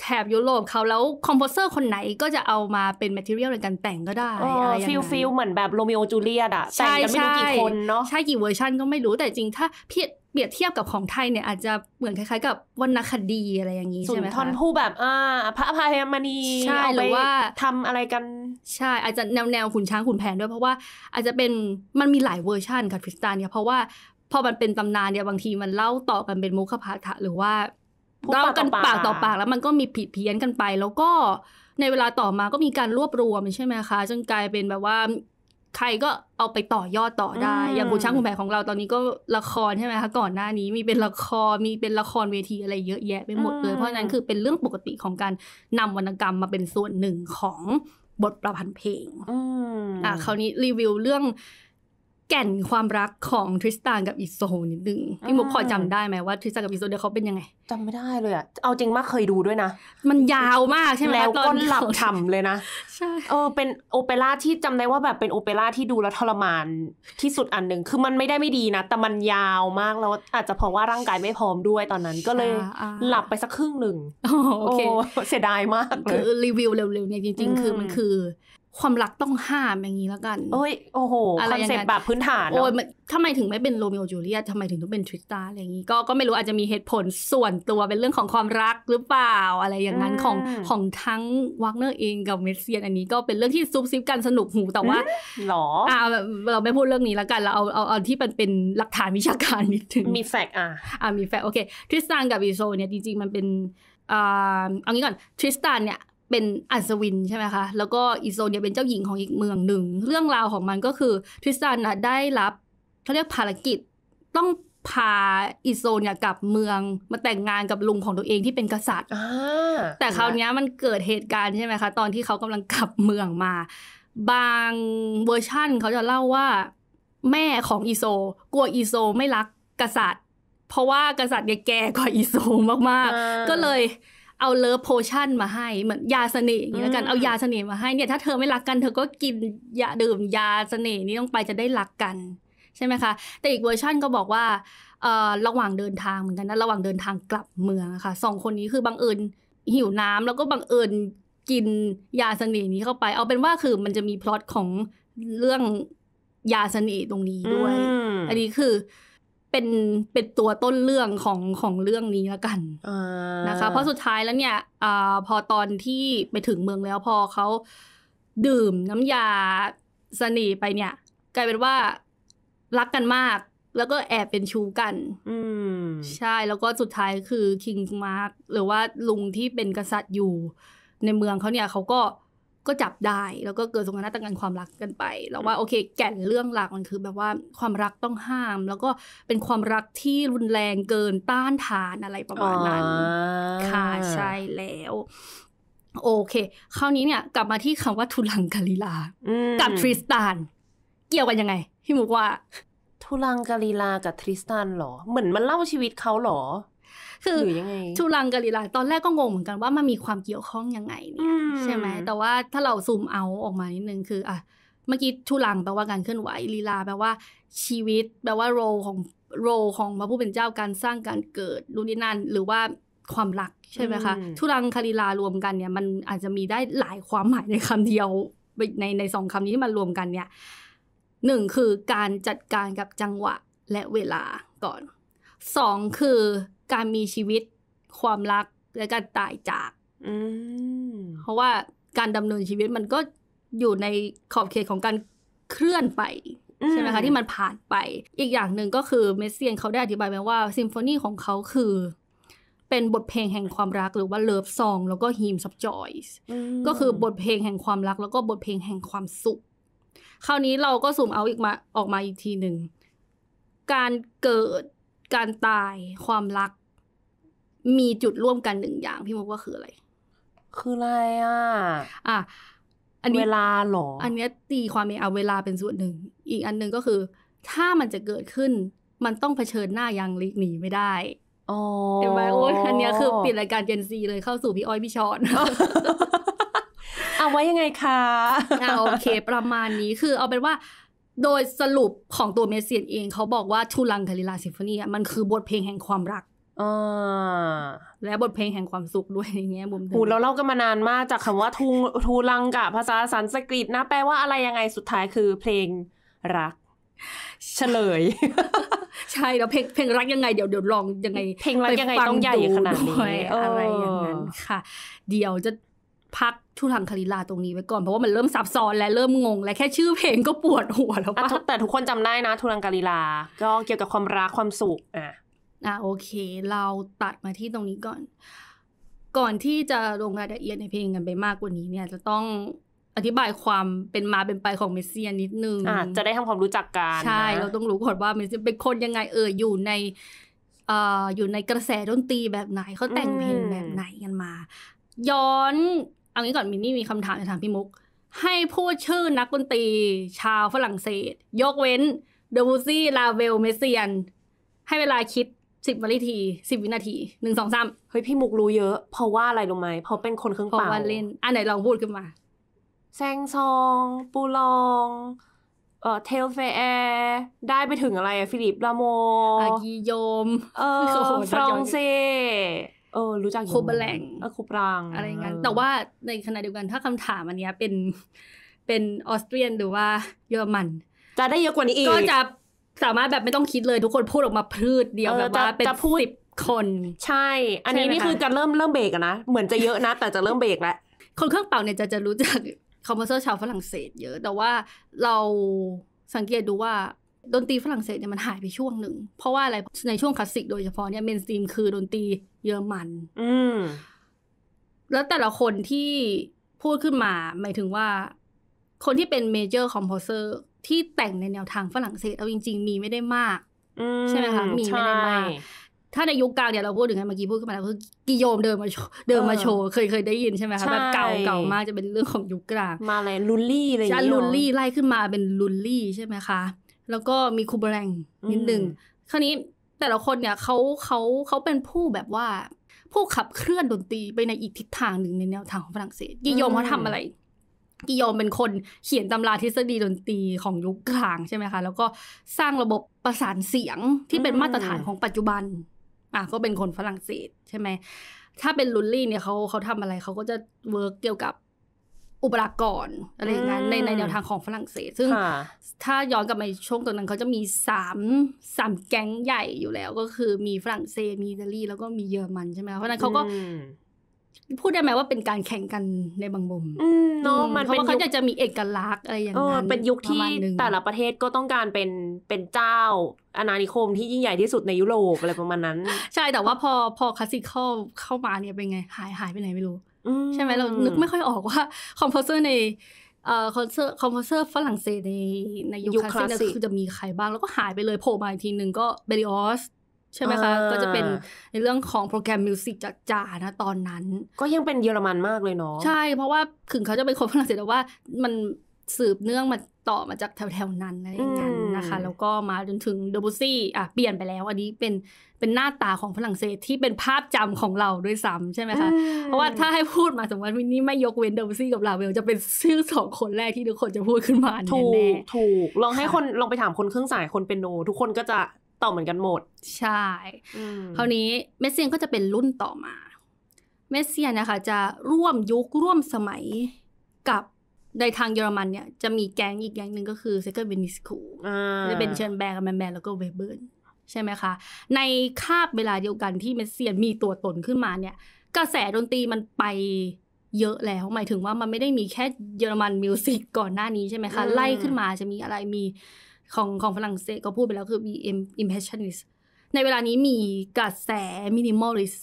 แถบยุโรปเขาแล้วคอมโพเซอร์คนไหนก็จะเอามาเป็น แมทเทียลในการแต่งก็ได้อะไรอย่างเงี้ยฟิลฟิลเหมือนแบบโรมิโอ จูเลียตอะแต่งกันไม่รู้กี่คนเนาะใช่กี่เวอร์ชันก็ไม่รู้แต่จริง ถ้าเพีเปรียบเทียบกับของไทยเนี่ยอาจจะเหมือนคล้ายๆกับวรรณคดีอะไรอย่างนี้ใช่ไหมคะสุนทรภู่แบบอ่าพระพภัยมณีใช่หรือว่าทำอะไรกัน ใช่ อาจจะแนวแนวขุนช้างขุนแผนด้วย เพราะว่า อาจจะเป็นมันมีหลายเวอร์ชันค่ะฟิสตานเนี่ยเพราะว่าพอมันเป็นตำนานเนี่ยบางทีมันเล่าต่อกันเป็นมุขภาฐะหรือว่าเล่ากันปากต่อปาก แล้วมันก็มีผิดเพี้ยนกันไป แล้วก็ในเวลาต่อมาก็มีการรวบรวมใช่ไหมคะจนกลายเป็นแบบว่า ใครก็เอาไปต่อยอดต่อได้ อย่างบุญช่างคุณแผนของเราตอนนี้ก็ละครใช่ไหมคะก่อนหน้านี้มีเป็นละครมีเป็นละครเวทีอะไรเยอะแยะไปหมดเลย เพราะนั้นคือเป็นเรื่องปกติของการนำวรรณกรรมมาเป็นส่วนหนึ่งของบทประพันธ์เพลงอ่าคราวนี้รีวิวเรื่องแก่นความรักของทริสตานกับอิโซนิดนึง พี่มุกพอจำได้ไหมว่าทริสตานกับอิโซเดียเขาเป็นยังไงจำไม่ได้เลยอะเอาจริงมากเคยดูด้วยนะ มันยาวมากใช่ไหมแล้วก็หลับฉ่าเลยนะ ใช่ เออเป็นโอเปร่าที่จำได้ว่าแบบเป็นโอเปร่าที่ดูแล้วทรมานที่สุดอันหนึ่งคือมันไม่ได้ไม่ดีนะ แต่มันยาวมากแล้วอาจจะเพราะว่าร่างกายไม่พร้อมด้วยตอนนั้นก็เลยหลับไปสักครึ่งหนึ่งโอเค เสียดายมากคือรีวิวเร็วๆเนี่ยจริงๆคือมันคือความรักต้องห้ามอย่างนี้แล้วกันโอ้ยโอ้โหอะไรอย่างเงี้ยแบบพื้นฐานโอ้ยทำไมถึงไม่เป็นโรมิโอจูเลียตทำไมถึงต้องเป็นทริสตาอะไรอย่างนี้ ก็ ก็ไม่รู้อาจจะมีเหตุผลส่วนตัวเป็นเรื่องของความรักหรือเปล่า อะไรอย่างนั้นของของทั้งวักเนอร์เองกับเมสเซียนอันนี้ก็เป็นเรื่องที่ซุบซิบกันสนุกหู แต่ว่า หรอ อ่าเราไม่พูดเรื่องนี้แล้วกันเราเอาเอาเอาที่มันเป็นหลักฐานวิชาการนิดถึงมีแฟก อ่ะอ่ามีแฟกโอเคทริสตานกับอีโซเนี่ยจริงๆมันเป็นอ่าเอางี้ก่อนทริสตานเนี่ยเป็นอัศวินใช่ไหมคะ แล้วก็อีโซนเนี่ยเป็นเจ้าหญิงของอีกเมืองหนึ่ง เรื่องราวของมันก็คือทริสตันนะได้รับเขาเรียกภารกิจต้องพาอีโซนเนี่ยกลับเมืองมาแต่งงานกับลุงของตัวเองที่เป็นกษัตริย์แต่คราวนี้มันเกิดเหตุการณ์ใช่ไหมคะ ตอนที่เขากำลังกลับเมืองมา บางเวอร์ชั่นเขาจะเล่าว่าแม่ของอีโซกลัวอีโซไม่รักกษัตริย์ เพราะว่ากษัตริย์แก่กว่าอีโซมากๆ ก็เลยเอาเลิฟโพชั่นมาให้เหมือนยาเสน่ห์อย่างนี้แล้วกัน เอายาเสน่ห์มาให้เนี่ย ถ้าเธอไม่รักกันเธอก็กินยาดื่มยาเสน่ห์นี้ต้องไปจะได้รักกันใช่ไหมคะ แต่อีกเวอร์ชั่นก็บอกว่าระหว่างเดินทางเหมือนกันนะระหว่างเดินทางกลับเมืองค่ะสองคนนี้คือบังเอิญหิวน้ำแล้วก็บังเอิญกินยาเสน่ห์นี้เข้าไป เอาเป็นว่าคือมันจะมีพล็อตของเรื่องยาเสน่ห์ตรงนี้ด้วยอันนี้คือเป็นเป็นตัวต้นเรื่องของของเรื่องนี้ละกันนะคะ เพราะสุดท้ายแล้วเนี่ยอพอตอนที่ไปถึงเมืองแล้วพอเขาดื่มน้ำยาสนีไปเนี่ย กลายเป็นว่ารักกันมากแล้วก็แอบเป็นชู้กันใช่แล้วก็สุดท้ายคือคิงมาร์กหรือว่าลุงที่เป็นกษัตริย์อยู่ ในเมืองเขาเนี่ยเขาก็ก็จับได้ แล้วก็เกิดสงครามต่างกันความรักกันไปแล้วว่าโอเค แก่นเรื่องหลักมันคือแบบว่า ความรักต้องห้าม แล้วก็เป็นความรักที่รุนแรงเกินต้านทานอะไรประมาณนั้นค่ะใช่แล้ว โอเค คราวนี้เนี่ย กลับมาที่คำว่าทุลังกาลีลากับทริสตานเกี่ยวกันยังไงพี่มุกว่าทุลังกาลีลากับทริสตานหรอ เหมือนมันเล่าชีวิตเขาหรอคือชูรังกะลีลา ตอนแรกก็งงเหมือนกันว่ามันมีความเกี่ยวข้องยังไงเนี่ย ใช่ไหมแต่ว่าถ้าเราซูมเอาออกมานิดนึงคืออ่ะเมื่อกี้ชูรังแปลว่าการเคลื่อนไหวลีลาแปลว่าชีวิตแปลว่าโรของโรของพระผู้เป็นเจ้าการสร้างการเกิดรุนนี้นั่นหรือว่าความรักใช่ไหมคะทุรังคาลีลารวมกันเนี่ย มันอาจจะมีได้หลายความหมายในคำเดียวในในสองคำนี้ที่มันรวมกันเนี่ยหนึ่งคือการจัดการกับจังหวะและเวลาก่อนสองคือการมีชีวิตความรักและการตายจากเพราะว่าการดำเนินชีวิตมันก็อยู่ในขอบเขตของการเคลื่อนไป ใช่ไหมคะ ที่มันผ่านไปอีกอย่างหนึ่งก็คือเมสเซียนเขาได้อธิบายไว้ว่า ซิมโฟนีของเขาคือ เป็นบทเพลงแห่งความรัก หรือว่าเลิฟซองแล้วก็ฮีมซับจอยส์ก็คือบทเพลงแห่งความรัก แล้วก็บทเพลงแห่งความสุขคราวนี้เราก็สุ่มเอาอีกมาออกมาอีกทีหนึ่งการเกิดการตายความรัก มีจุดร่วมกันหนึ่งอย่าง พี่มุกว่าคืออะไร คืออะไรอ่ะอ่ะอันนี้เวลาหรออันนี้ตีความเองเอาเวลาเป็นส่วนหนึ่ง อีกอันหนึ่งก็คือถ้ามันจะเกิดขึ้นมันต้องเผชิญหน้ายังลีกหนีไม่ได้เห็นไหมโอ้ยอันนี้คือปิดรายการเจนซีเลยเข้าสู่พี่อ้อยพี่ชอนเอาไว้ยังไงคะอ่าโอเค ประมาณนี้คือ เอาเป็นว่าโดยสรุปของตัวเมสเซียนเอง เขาบอกว่าทูลังคาริลาซิโฟนีมันคือบทเพลงแห่งความรักอและบทเพลงแห่งความสุขด้วยอย่างเงี้ยบุ๋มโอ้เราเล่ากันมานานมากจากคำว่าทูทูลังกะภาษาสันสกฤตนะแปลว่าอะไรยังไงสุดท้ายคือเพลงรัก เฉลย ใช่แล้วเพลงเพลงรักยังไงเดี๋ยวเดี๋ยวลองยังไง เพลงรักยังไงต้องใหญ่ขนาดนี้อะไรอย่างนั้นค่ะ เดี๋ยวจะพักทุลังคลีลาตรงนี้ไว้ก่อนเพราะว่ามันเริ่มซับซ้อนและเริ่มงงและแค่ชื่อเพลงก็ปวดหัวแล้วป่ะแต่ทุกคนจำได้นะ ทุลังคลีลา ก็เกี่ยวกับความรักความสุขอ่ะอ่ะโอเค เราตัดมาที่ตรงนี้ก่อน ก่อนที่จะลงรายละเอียดในเพลงกันไปมากกว่านี้ เนี่ย จะต้องอธิบายความเป็นมาเป็นไปของเมสเซียนิดนึงะจะได้ทำความรู้จักกัน ใช่ เราต้องรู้ก่อนว่าเมสเซียเป็นคนยังไงเอออยู่ในออยู่ในกระแสดนตรีแบบไหนเขาแต่งเพลงแบบไหนกันมา ย้อนเอางี้ก่อนมินนี่มีคำถามจะถามพี่มุก ให้พูดชื่อ นักดนตรีชาวฝรั่งเศส ยกเว้นเดบูซี่ลาเวลเมเซียน ให้เวลาคิดสิบวินาทีสิบวินาทีหนึ่งสองสามเฮ้ยพี่มุกรู้เยอะเพราะว่าอะไรรู้ไหมเพราะเป็นคนเครื่องเป่าเพราะว่าเล่นอันไหนลองพูดขึ้นมา แซงซอง ปูลอง เอ่อเทลเฟแอร์ได้ไปถึงอะไรอะฟิลิปลาโมอากิยมเออฟรองเซเออรู้จักคูบแหลงครูปรางอะไรเงี้ยแต่ว่าในขณะเดียวกันถ้าคำถามอันเนี้ยเป็นเป็นออสเตรียหรือว่าเยอรมัน จะได้เยอะกว่านี้อีกก็จะสามารถแบบไม่ต้องคิดเลยทุกคนพูดออกมาพืชเดียวแบบว่าเป็นพูดคนใช่ อันนี้นี่คือจะเริ่มเริ่มเบรกนะ เหมือนจะเยอะนะแต่จะเริ่มเบรกแล้วคนเครื่องเป่าเนี่ยจะจะรู้จักคอมรพเซอร์ชาวฝรั่งเศสเยอะ แต่ว่าเราสังเกตดูว่าดนตรีฝรั่งเศสเนี่ยมันหายไปช่วงหนึ่ง เพราะว่าอะไรในช่วงคลาสสิกโดยเฉพาะเนี่ยเมนสตรีมคือดนตรีเยอรมัน อืแล้วแต่ละคนที่พูดขึ้นมา หมายถึงว่า คนที่เป็นเมเจอร์คอมโพเซอร์ ที่แต่งในแนวทางฝรั่งเศสเอาจริง ๆ มีไม่ได้มากใช่ไหมคะ มีไม่ได้มากถ้าในยุคกลางเนี่ยเราพูดถึงไงเมื่อกี้พูดขึ้นมาแล้วคือกิโยมเดินมาเดินมาโชว์เคยเคยได้ยินใช่ไหมคะแบบเก่าเก่ามากจะเป็นเรื่องของยุคกลางมาอะไรลุลลี่เลยใช่ลุลลี่ไล่ขึ้นมาเป็นลุลลี่ ใช่ไหมคะแล้วก็มีคูเบแรงนิดหนึ่งคราวนี้แต่ละคนเนี่ยเขาเขาเขาเป็นผู้แบบว่า ผู้ขับเคลื่อนดนตรีไปในอีกทิศทางหนึ่งในแนวทางของฝรั่งเศส กิโยมเขาทำอะไรกิโยมเป็นคนเขียนตำราทฤษฎีดนตรีของยุคกลางใช่ไหมคะ แล้วก็สร้างระบบประสานเสียงที่เป็นมาตรฐานของปัจจุบัน อ่ะก็เป็นคนฝรั่งเศสใช่ไหมถ้าเป็นลุลลี่เนี่ยเขาเขาทำอะไรเขาก็จะเวิร์กเกี่ยวกับอุปรากรอะไรอย่างเงี้ยในในแนวทางของฝรั่งเศสซึ่งถ้าย้อนกลับไปช่วงตอนนั้นเขาจะมีสามสามแก๊งใหญ่อยู่แล้ว ก็คือมีฝรั่งเศสมีอิตาลีแล้วก็มีเยอรมันใช่ไหมเพราะนั้นเขาก็พูดได้ไหมว่าเป็นการแข่งกันในบางมุมเนาะมันเพราะเขาอยากจะมีเอกลักษณ์อะไรอย่างนั้นเป็นยุคที่แต่ละประเทศก็ต้องการเป็นเป็นเจ้าอาณานิคมที่ยิ่งใหญ่ที่สุดในยุโรปอะไรประมาณนั้น ใช่แต่ว่าพอพอคลาสสิคเข้าเข้ามาเนี่ย เป็นไงหายหายไปไหนไม่รู้ใช่ไหมเรานึกไม่ค่อยออกว่า คอมโพเซอร์ในเอ่อคอนเซอร์คอมโพเซอร์ฝรั่งเศสในในยุคคลาสสิกคือจะมีใครบ้างแล้วก็หายไปเลยโผล่มาอีกทีหนึ่งก็เบริออสใช่ไหมคะ ก็จะเป็นในเรื่องของโปรแกรมมิวสิกจจ่านะตอนนั้น ก็ยังเป็นเยอรมันมากเลยเนาะใช่เพราะว่าถึงเขาจะเป็นคนฝรั่งเศสแต่ว่ามันสืบเนื่องมาต่อมาจากแถวๆนั้นอะไรอย่างเงี้ยนะคะแล้วก็มาจนถึงเดบุซี่อ่ะเปลี่ยนไปแล้ว อันนี้เป็นเป็นหน้าตาของฝรั่งเศสที่เป็นภาพจำของเราด้วยซ้ำใช่ไหมคะเพราะว่าถ้าให้พูดมาสมมติวันนี้ไม่ยกเว้นเดบุซี่กับลาเวล จะเป็นชื่อสองคนแรกที่ทุกคนจะพูดขึ้นมาถูกถูกลองให้คนลองไปถามคนเครื่องสายคนเป็นโน ทุกคนก็จะตอบเหมือนกันหมด ใช่ คราวนี้เมสเซียนก็จะเป็นรุ่นต่อมาเมสเซียนนะคะ จะร่วมยุคร่วมสมัยกับในทางเยอรมันเนี่ย จะมีแก๊งอีกแก๊งหนึ่งก็คือเซเกอร์เบนิสคูจะเป็นเชิญแบร์กับแมนแมนแล้วก็เวเบิร์นใช่ไหมคะ ในคาบเวลาเดียวกันที่เมสเซียนมีตัวตนขึ้นมาเนี่ย กระแสดนตรีมันไปเยอะแล้วหมายถึงว่ามันไม่ได้มีแค่เยอรมันมิวสิกก่อนหน้านี้ใช่ไหมคะ ไล่ขึ้นมาจะมีอะไรมีของของฝรั่งเศสก็พูดไปแล้วคือมีมอิมเพชชันนิสในเวลานี้มีกระแสมินิมอลิส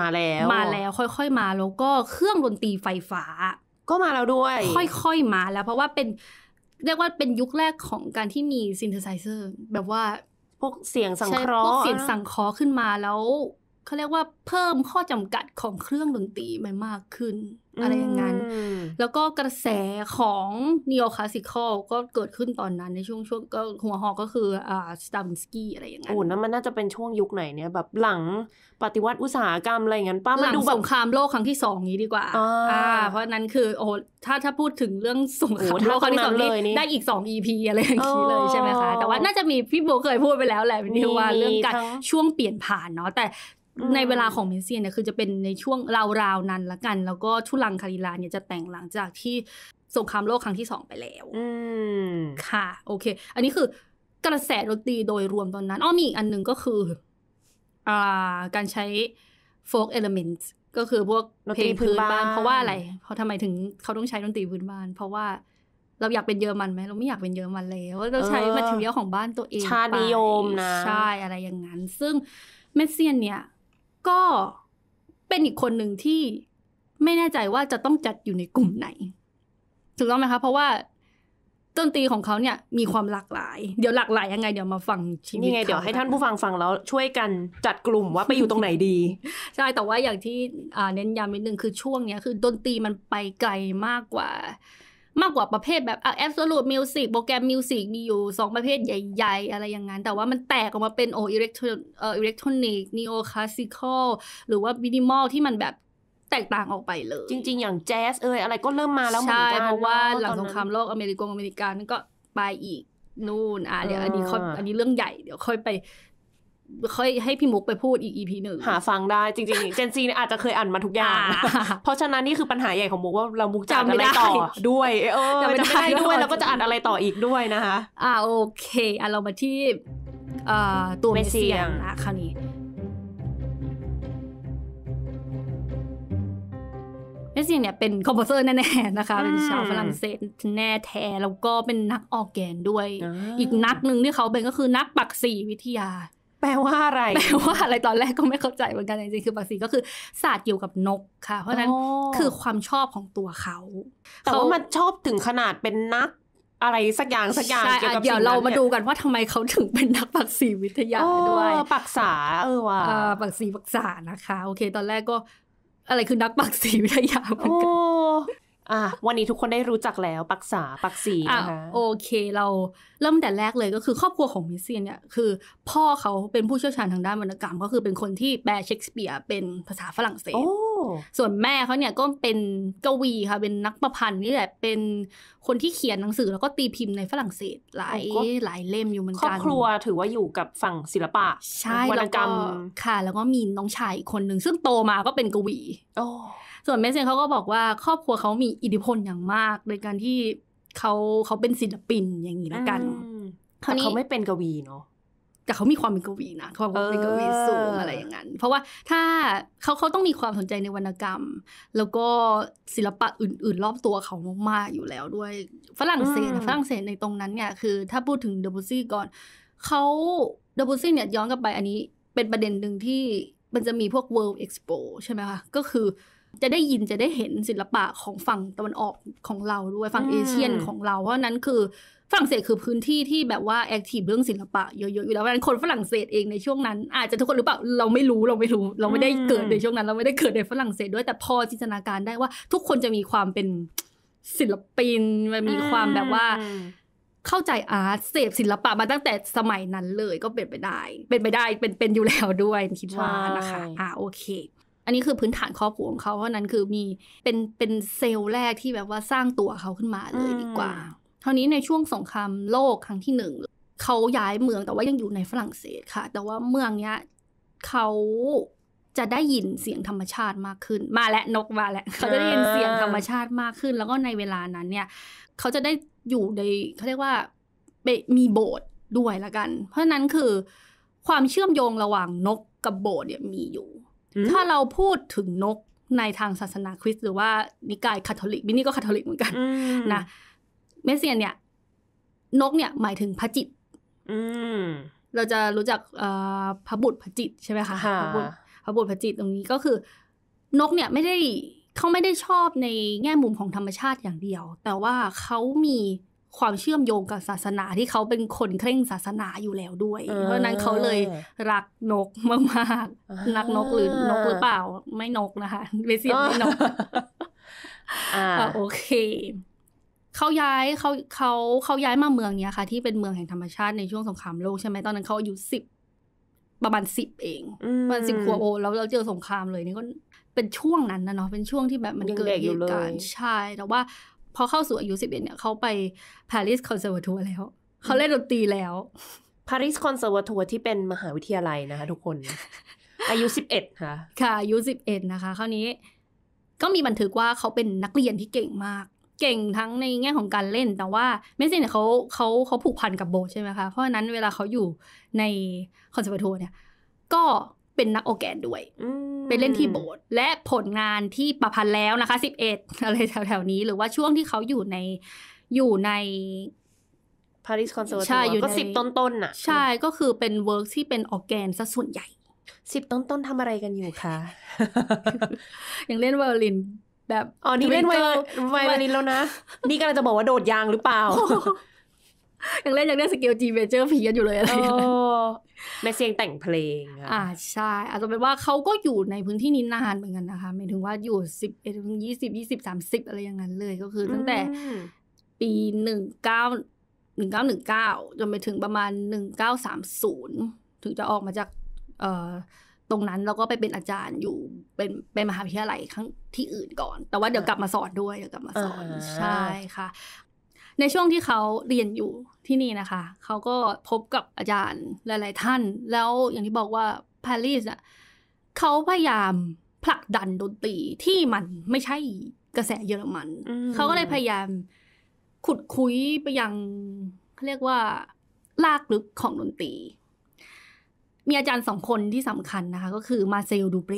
มาแล้วมาแล้วค่อยๆมาแล้วก็เครื่องดนตรีไฟฟ้าก็มาแล้วด้วย ค่อยๆ มาแล้ว เพราะว่าเป็น เรียกว่าเป็นยุคแรกของการที่มีซินเทไซเซอร์แบบว่าพวกเสียงสังเคราะห์พวกเสียงสังเคราะห์ขึ้นมาแล้ว เขาเรียกว่าเพิ่มข้อจำกัดของเครื่องดนตรีไปมากขึ้นอะไรอย่างนั้นแล้วก็กระแสของนิโอคลาสสิคอลก็เกิดขึ้นตอนนั้นในช่วงช่วงก็หัวหอกก็คืออ่าสตามินสกี้อะไรอย่างนั้นโอ้นั่นมันน่าจะเป็นช่วงยุคไหนเนี่ยแบบหลังปฏิวัติอุตสาหกรรมอะไรอย่างนั้นป้ามาดูแบบสงครามโลกครั้งที่สองนี้ดีกว่าอ่าเพราะนั้นคือโอ้ถ้าถ้าพูดถึงเรื่องสงครามโลกครั้งที่สองนี้ได้อีกสองอีพีอะไรอย่างนี้เลยใช่ไหมคะ แต่ว่าน่าจะมีพี่โบเคยพูดไปแล้วแหละนี่ว่าเรื่องการช่วงเปลี่ยนผ่านเนาะแต่ในเวลาของเมนเซีนเนี่ยคือจะเป็นในช่วงราวๆนั้นละกันแล้วก็ทุลังคาริลาเนี่ยจะแต่งหลังจากที่สงครามโลกครั้งที่สองไปแล้วค่ะ โอเค อันนี้คือกระแสดนตรีโดยรวมตอนนั้นอ้อมีอีกอันหนึ่งก็คือ อ่า การใช้โฟกเอลเมนต์ก็คือพวกเพลงพื้นบ้าน เพราะว่าอะไร เพราะทำไมถึงเขาต้องใช้ดนตรีพื้นบ้าน เพราะว่า เราอยากเป็นเยอรมันไหม เราไม่อยากเป็นเยอรมันแล้วเราใช้มาถึงเยอของบ้านตัวเองชาตินิยมนะใช่ อะไรอย่างนั้น ซึ่งเมสเซียน เนี่ย ก็เป็นอีกคนหนึ่งที่ไม่แน่ใจว่าจะต้องจัดอยู่ในกลุ่มไหนถูกต้องไหมคะ เพราะว่าดนตรีของเขาเนี่ย มีความหลากหลายเดี๋ยวหลากหลายยังไงเดี๋ยวมาฟังชีวิตนี่ไงเดี๋ยวให้ท่านผู้ฟังฟังแล้วช่วยกันจัดกลุ่มว่าไปอยู่ตรงไหนดี ใช่แต่ว่าอย่างที่เน้นย้ำนิดนึงคือช่วงเนี้ยคือดนตรีมันไปไกลมากกว่า มากกว่าประเภทแบบอปโ absolute music โปรแกรม music มีอยู่2ประเภทใหญ่ ๆ อะไรอย่างนั้นแต่ว่ามันแตกออกมาเป็นโออิเล็กทรอนิกสนีโอคลาสสิคอลหรือว่ามินิมอลที่มันแบบแตกต่างออกไปเลย จริงๆ อย่างแจ๊สเอยอะไรก็เริ่มมาแล้วเหมือนกันเพราะว่าหลังสงครามโลกอเมริกงอเมริกานั่นก็ไปอีกนู่นอ่ะเดี๋ยวอันนี้ค่อยอันนี้เรื่องใหญ่ เดี๋ยวค่อยไปค่อยให้พี่มุกไปพูดอีกอีพีหนึ่งหาฟังได้จริงๆเจนซีอาจจะเคยอ่านมาทุกอย่าง เพราะฉะนั้นนี่คือปัญหาใหญ่ของมุกว่าเรามุกจำอะไรต่อด้วย เออจำไม่ได้ด้วยแล้วก็จะอ่านอะไรต่ออีกด้วยนะคะอ่าโอเคอ่ะเรามาที่ตัวเมเซียนนะคราวนี้เมสซี่เนี่ยเป็นคอมโพเซอร์แน่ๆนะคะเป็นชาวฝรั่งเศสแน่แท้แล้วก็เป็นนักออกแกนด้วย อีกนักหนึ่งที่เขาเป็นก็คือนักปักสีวิทยา แปลว่าอะไรแปลว่าอะไรตอนแรกก็ไม่เข้าใจเหมือนกันจริงๆคือปักสีก็คือศาสตร์เกี่ยวกับนกค่ะ เพราะนั้นคือความชอบของตัวเขาแต่ว่ามันชอบถึงขนาดเป็นนัก อะไรสักอย่างสักอย่างเกี่ยวกับเดี๋ยวเรามาดูกันว่าทำไมเขาถึงเป็นนักปักสีวิทยาด้วยปักษาเออว่ะปักสีปักษานะคะโอเค ตอนแรกก็อะไรคือนักปักสีวิทยาเหมือนกันอ่ะวันนี้ทุกคนได้รู้จักแล้วปักษาปักสีนะคะโอเคเราเริ่มแต่แรกเลยก็คือครอบครัวของมิสเซียนเนี่ยคือพ่อเขาเป็นผู้เชี่ยวชาญทางด้านวรรณกรรม ก็คือเป็นคนที่แปลเชคสเปียร์เป็นภาษาฝรั่งเศสส่วนแม่เขาเนี่ยก็เป็นกวีค่ะเป็นนักประพันธ์นี่แหละ เป็นคนที่เขียนหนังสือแล้วก็ตีพิมพ์ในฝรั่งเศส หลายหลายเล่มอยู่เหมือนกันครอบครัวถือว่าอยู่กับฝั่งศิลปะใช่แล้วก็ค่ะ แล้วก็มีน้องชายคนหนึ่งซึ่งโตมาก็เป็นกวีส่วนแม่เซนเขาก็บอกว่า ครอบครัวเขามีอิทธิพลอย่างมากในการที่เขาเขาเป็นศิลปินอย่างนี้แล้วกันเขาไม่เป็นกวีเนาะแต่เขามีความเป็นกวีนะความเป็นกวีสูงอะไรอย่างนั้น เพราะว่าถ้าเขาเขาต้องมีความสนใจในวรรณกรรม แล้วก็ศิลปะอื่นๆ รอบตัวเขามากๆ อยู่แล้วด้วย ฝรั่งเศสฝรั่งเศสในตรงนั้นเนี่ย คือถ้าพูดถึงเดบุซี่ก่อนเขาเดบุซี่เนี่ยย้อนกลับไปอันนี้ เป็นประเด็นหนึ่งที่มันจะมีพวก World Expo ใช่ไหมคะก็คือจะได้ยินจะได้เห็นศิลปะของฝั่งตะวันออกของเราด้วยฝั่งเอเชียนของเราเพราะนั้นคือฝรั่งเศสคือพื้นที่ที่แบบว่าแอคทีฟเรื่องศิลปะเยอะๆอยู่แล้วเพราะฉะนั้นคนฝรั่งเศสเองในช่วงนั้น อาจจะทุกคนหรือเปล่าเราไม่รู้เราไม่รู้ เราไม่ได้เกิดในช่วงนั้นเราไม่ได้เกิดในฝรั่งเศสด้วยแต่พอจินตนาการได้ว่าทุกคนจะมีความเป็นศิลปินมันมีความแบบว่าเข้าใจอาร์ตเสพศิลปะมาตั้งแต่สมัยนั้นเลย ก็เป็นไปได้ เป็นไปได้ เป็นเป็นอยู่แล้วด้วยคิดว่านะคะ อ่าโอเค อันนี้คือพื้นฐานครอบครัวของเขาเพราะนั้นคือมีเป็นเป็นเซลล์แรกที่แบบว่าสร้างตัวเขาขึ้นมา เลยดีกว่าครานี้ในช่วงสงครามโลกครั้งที่หนึ่ง เขาย้ายเมืองแต่ว่ายังอยู่ในฝรั่งเศสค่ะ แต่ว่าเมืองเนี้ยเขาจะได้ยินเสียงธรรมชาติมากขึ้น มาและนกมาและเขาจะได้ยินเสียงธรรมชาติมากขึ้น แล้วก็ในเวลานั้น เนี่ยเขาจะได้อยู่ในเขาเรียกว่ามีโบสถ์ด้วยละกัน เพราะนั้นคือความเชื่อมโยงระหว่างนกกับโบสถ์เนี่ยมีอยู่ ถ้าเราพูดถึงนกในทางศาสนาคริสต์หรือว่านิกายคาทอลิกมินี่ก็คาทอลิกเหมือนกัน นะเมสเซียนเนี่ยนกเนี่ย หมายถึงพระจิต อืเราจะรู้จักพระบุตรพระจิตใช่ไหมคะพระบุตรพระบุตรพระจิตตรงนี้ก็คือ นกเนี่ยไม่ได้เขาไม่ได้ชอบในแง่มุมของธรรมชาติอย่างเดียว แต่ว่าเขามีความเชื่อมโยงกับศาสนาที่เขาเป็นคนเคร่งศาสนาอยู่แล้วด้วยเพราะนั้นเขาเลยรักนกมากๆรักนกหรือนกหรือเปล่า ไม่นกนะคะเบสิไม่นกอ่าโอเคเขาย้ายเขาเขาเขาย้ายมาเมืองเนี้ยค่ะ ที่เป็นเมืองแห่งธรรมชาติ ในช่วงสงครามโลกใช่ไหมตอนนั้นเขาอายุสิบประมาณสิบเอง ประมาณสิบขวบโอ แล้วเราเจอสงครามเลย นี่ก็เป็นช่วงนั้นนะเนาะเป็นช่วงที่แบบมันเกิดเหตุการณ์ใช่แต่ว่า พอเข้าสู่อายุสิบเอ็ดเนี่ย เขาไปปารีสคอนเสิร์ตทัวร์แล้ว เขาเล่นดนตรีแล้วปารีสคอนเสิร์ตทัวร์ที่เป็นมหาวิทยาลัยนะคะทุกคนอายุสิบเอ็ดค่ะค่ะอายุสิบเอ็ดนะคะคราวนี้ ก็มีบันทึกว่าเขาเป็นนักเรียนที่เก่งมากเก่งทั้งในแง่ของการเล่นแต่ว่าเมสซี่เนี่ยเขาเขาเขาผูกพันกับโบใช่ไหมคะ เพราะฉะนั้นเวลาเขาอยู่ในคอนเสิร์ตทัวร์เนี่ย ก็เป็นนักโอแกนด้วยเป็นเล่นที่โบสและผลงานที่ประพันธ์แล้วนะคะสิบเอ็ดอะไรแถวๆนี้ หรือว่าช่วงที่เขาอยู่ในอยู่ในพาริสคอนเสิร์ตใช่อยู่ก็สิบต้นๆน่ะใช่ก็คือเป็นเวิร์กที่เป็นออแกนซะส่วนใหญ่สิบต้นๆทำอะไรกันอยู่คะยังเล่นไวโอลินแบบอ๋อ นี่เล่นไวไวมาลินแล้วนะนี่กำลังจะบอกว่าโดดยางหรือเปล่า ยังเล่นยังเล่นสเกลจีเวเจอร์พีกันอยู่เลยอะไรอยย่างงเี้แม่เสียงแต่งเพลงอ่าใช่ อาจจะเป็นว่าเขาก็อยู่ในพื้นที่นี้นานเหมือนกันนะคะหมายถึงว่าอยู่สิบเอ็ดถึงยี่สิบยี่สิบสามสิบอะไรอย่างนั้นเลยก็คือตั้งแต่ปีหนึ่งเก้าหนึ่งเก้าหนึ่งเก้าจนไปถึงประมาณหนึ่งเก้าสามศูนย์ถึงจะออกมาจาก เอ่อรงนั้นแล้วก็ไปเป็นอาจารย์อยู่เป็นเป็นมหาวิทยาลัยข้างที่อื่นก่อน แต่ว่าเดี๋ยวกลับมาสอนด้วยเดี๋ยวกลับมาสอนใช่ค่ะ ในช่วงที่เขาเรียนอยู่ที่นี่นะคะ เขาก็พบกับอาจารย์หลายๆ ท่าน แล้วอย่างที่บอกว่าปารีสอ่ะเขาพยายามผลักดันดนตรีที่มันไม่ใช่กระแสเยอรมันเขาก็เลยพยายาม ขุดคุยไปยังเรียกว่าลากลึกของดนตรีมีอาจารย์สองคนที่สำคัญนะคะ ก็คือมาเซลดูเบร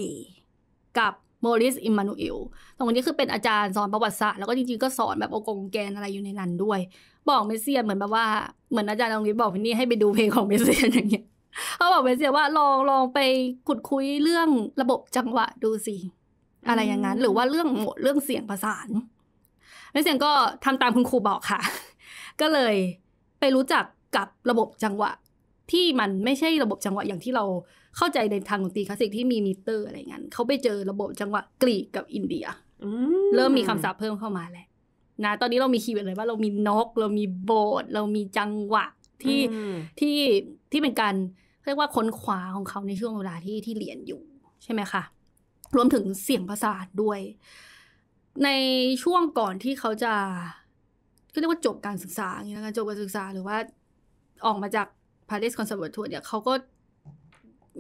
กับโมริสอิมมานูเอลสองคนนี้คือเป็นอาจารย์สอนประวัติศาสตร์แล้วก็จริงๆ ก็สอนแบบโอกงแกนอะไรอยู่ในนั้นด้วย บอกเมสเซียเหมือนแบบว่าเหมือนอาจารย์ตรงนี้บอกพี่นี่ให้ไปดูเพลงของเมสเซียอย่างเงี้ยเขาบอกเมสเซียว่าลองลองไปขุดคุยเรื่องระบบจังหวะดูสิ อะไรอย่างนั้น หรือว่าเรื่องมเรื่องเสียงประสานเมสเซียก็ทำตามคุณครูบอกค่ะ ก็เลยไปรู้จักกับระบบจังหวะที่มันไม่ใช่ระบบจังหวะอย่างที่เราเข้าใจในทางดนตรีคลาสสิกที่มีมิเตอร์อะไรเงี้ยเขาไปเจอระบบจังหวะกรีกกับอินเดียเริ่มมีคำศัพท์เพิ่มเข้ามาแล้วนะตอนนี้เรามีคีย์เวิร์ดอะไรว่าเรามีนกเรามีโบสเรามีจังหวะที่ที่ที่เป็นการเรียกว่าค้นคว้าของเขาในช่วงเวลาที่ที่เรียนอยู่ ใช่ไหมคะ รวมถึงเสียงภาษาด้วย ในช่วงก่อนที่เขาจะก็เรียกว่าจบการศึกษาอย่างนี้แกจบการศึกษาหรือว่า ออกมาจากพา a r สคอนเสิร์ตทัวร์เนี่ยเขาก็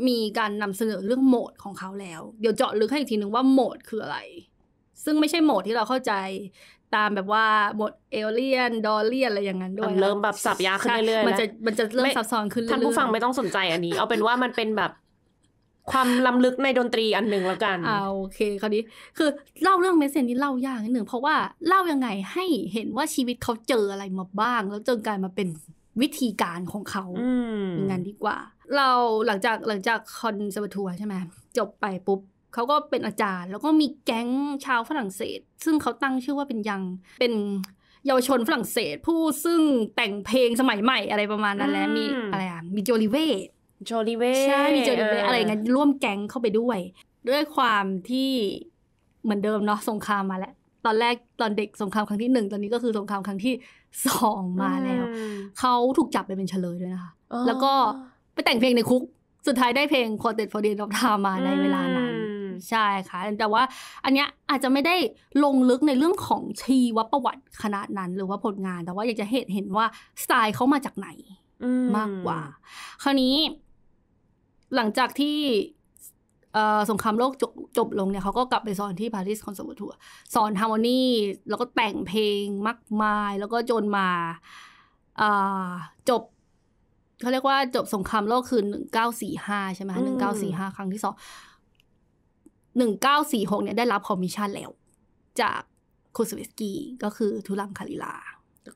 มีการนำเสนอเรื่องโหมดของเขาแล้ว เดี๋ยวเจาะลึกให้อีกทีนึงว่าโหมดคืออะไร ซึ่งไม่ใช่โหมดที่เราเข้าใจตามแบบว่าโหมดเอเลียน ดอลเลียน อะไรอย่างนั้นด้วยเริ่มแบบสับยาขึ้นเรื่อยๆ มันจะมันจะเริ่มซับซ้อนขึ้นเรื่อยๆ ท่านผู้ฟังไม่ต้องสนใจอันนี้ เอาเป็นว่ามันเป็นแบบ ความล้ำลึกในดนตรีอันหนึ่งแล้วกันอ่าโอเค คราวนี้ คือเล่าเรื่องเมสเซนนี้เล่ายากนิดหนึ่งเพราะว่าเล่ายังไงให้เห็นว่าชีวิตเขาเจออะไรมาบ้างแล้วจนกลายมาเป็นวิธีการของเขาอย่างนั้นดีกว่า เราหลังจากหลังจากคอนเสิร์ตทัวร์ใช่ไหม จบไปปุ๊บ เขาก็เป็นอาจารย์ แล้วก็มีแก๊งชาวฝรั่งเศส ซึ่งเขาตั้งชื่อว่าเป็นยัง เป็นเยาวชนฝรั่งเศส ผู้ซึ่งแต่งเพลงสมัยใหม่อะไรประมาณนั้นแล้วมีอะไรอ่ะ มีโจลิเวตโจลิเวตใช่ มีโจลิเวตอะไรเงี้ยร่วมแก๊งเข้าไปด้วย ด้วยความที่เหมือนเดิมเนาะสงครามมาแล้ว ตอนแรกตอนเด็กสงครามครั้งที่หนึ่งตอนนี้ก็คือสงครามครั้งที่สองมาแล้ว เขาถูกจับไปเป็นเฉลยด้วยนะคะ แล้วก็ไปแต่งเพลงในคุก สุดท้ายได้เพลงคอ a r t e t for the End o t มาในเวลานั้นใช่ค่ะ แต่ว่าอันเนี้ยอาจจะไม่ได้ลงลึกในเรื่องของชีวประวัติขนาดนั้น หรือว่าผลงาน แต่ว่าอยากจะเห็นเห็นว่า สไตล์เขามาจากไหน มากกว่า คราวนี้ หลังจากที่สงครามโลกจบจบลงเนี่ยเขาก็กลับไปสอนที่ปารีสคอนเสิร์ตทัวร์สอนฮาร์โมนีแล้วก็แต่งเพลงมากมายแล้วก็จนมาจบเขาเรียกว่าจบสงครามโลกคือหนึ่งเก้าสี่ห้าใช่ไหมคะหนึ่งเก้าสี่ห้าครั้งที่สองหนึ่งเก้าสี่หกเนี่ยได้รับคอมมิชชั่นแล้ว จากโคสเวสกี้ก็คือทุลังคาลิลา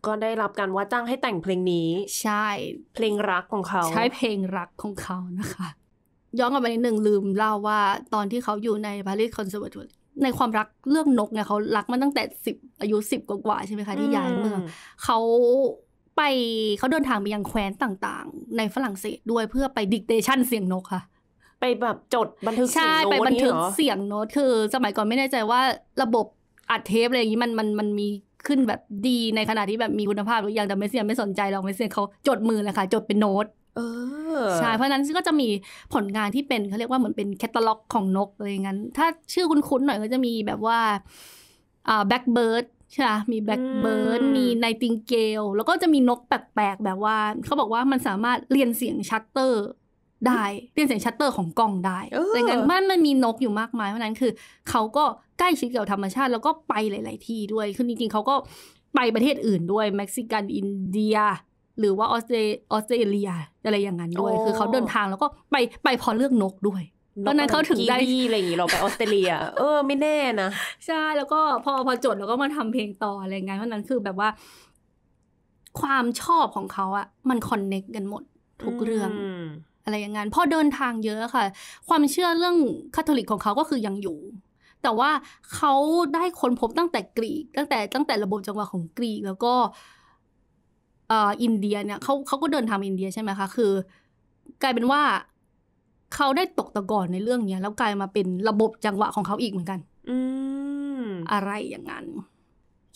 ก็ได้รับการว่าจ้างให้แต่งเพลงนี้ใช่เพลงรักของเขา ใช่เพลงรักของเขานะคะย้อนกลับไปนิดหนึ่งลืมเล่าว่าตอนที่เขาอยู่ในพารีสคอนเสิร์ตในความรักเรื่องนกเนี่ย เขารักมันตั้งแต่สิบอายุสิบกว่าใช่ไหมคะที่ย้ายเมืองเขาไปเขาเดินทางไปยังแคว้นต่างๆ ในฝรั่งเศสด้วยเพื่อไปดิกเตชันเสียงนกค่ะ ไปแบบจดบันทึกเสียงโน้ตใช่ ไปบันทึกเสียงโน้ตคือสมัยก่อนไม่แน่ใจว่าระบบอัดเทปอะไรอย่างนี้มันมันมันมีขึ้นแบบดีในขณะที่แบบมีคุณภาพหรือยังแต่เมสเซียไม่สนใจเราเมสเซียเขาจดมือเลยค่ะจดเป็นโน้ตใช่ เพราะนั้นก็จะมีผลงานที่เป็นเขาเรียกว่าเหมือนเป็นแคตตาล็อกของนกอะไรอย่างนั้น ถ้าชื่อคุ้นๆหน่อยก็จะมีแบบว่า อ่าแบ็กเบิร์ดใช่ไหมมีแบ็กเบิร์ด มีไนติงเกล แล้วก็จะมีนกแปลกๆแบบว่าเขาบอกว่ามันสามารถเรียนเสียงชัตเตอร์ได้ เรียนเสียงชัตเตอร์ของกล้องได้ดังนั้นมันมันมีนกอยู่มากมาย เพราะนั้นคือ เขาก็ใกล้ชิดกับธรรมชาติแล้วก็ไปหลาย ๆ ที่ด้วย คือจริงๆเขาก็ไปประเทศอื่นด้วยเม็กซิกันอินเดียหรือว่าออสเตรเลียอะไรอย่างนั้นด้วย คือเขาเดินทางแล้วก็ไปไปพอเลือกนกด้วยตอนนั้นเขาถึงได้อะไรอย่างงี้เราไปออสเตรเลียเออไม่แน่นะใช่ แล้วก็พอพอจดแล้วก็มาทำเพลงต่ออะไรเงี้ยเพราะนั้นคือแบบว่า ความชอบของเขาอะมันคอนเน็กกันหมด ทุกเรื่องอะไรอย่างงั้นพอเดินทางเยอะค่ะ ความเชื่อเรื่องคาทอลิกของเขาก็คือยังอยู่ แต่ว่าเขาได้ค้นพบตั้งแต่กรีกตั้งแต่ตั้งแต่ระบบจังหวะของกรีกแล้วก็ออินเดียเนี่ยเขาเขาก็เดินทางอินเดียใช่ไหมคะคือ กลายเป็นว่าเขาได้ตกตะกอนในเรื่องเนี้ยแล้วกลายมาเป็นระบบจังหวะของเขาอีกเหมือนกัน อืม อะไรอย่างนั้น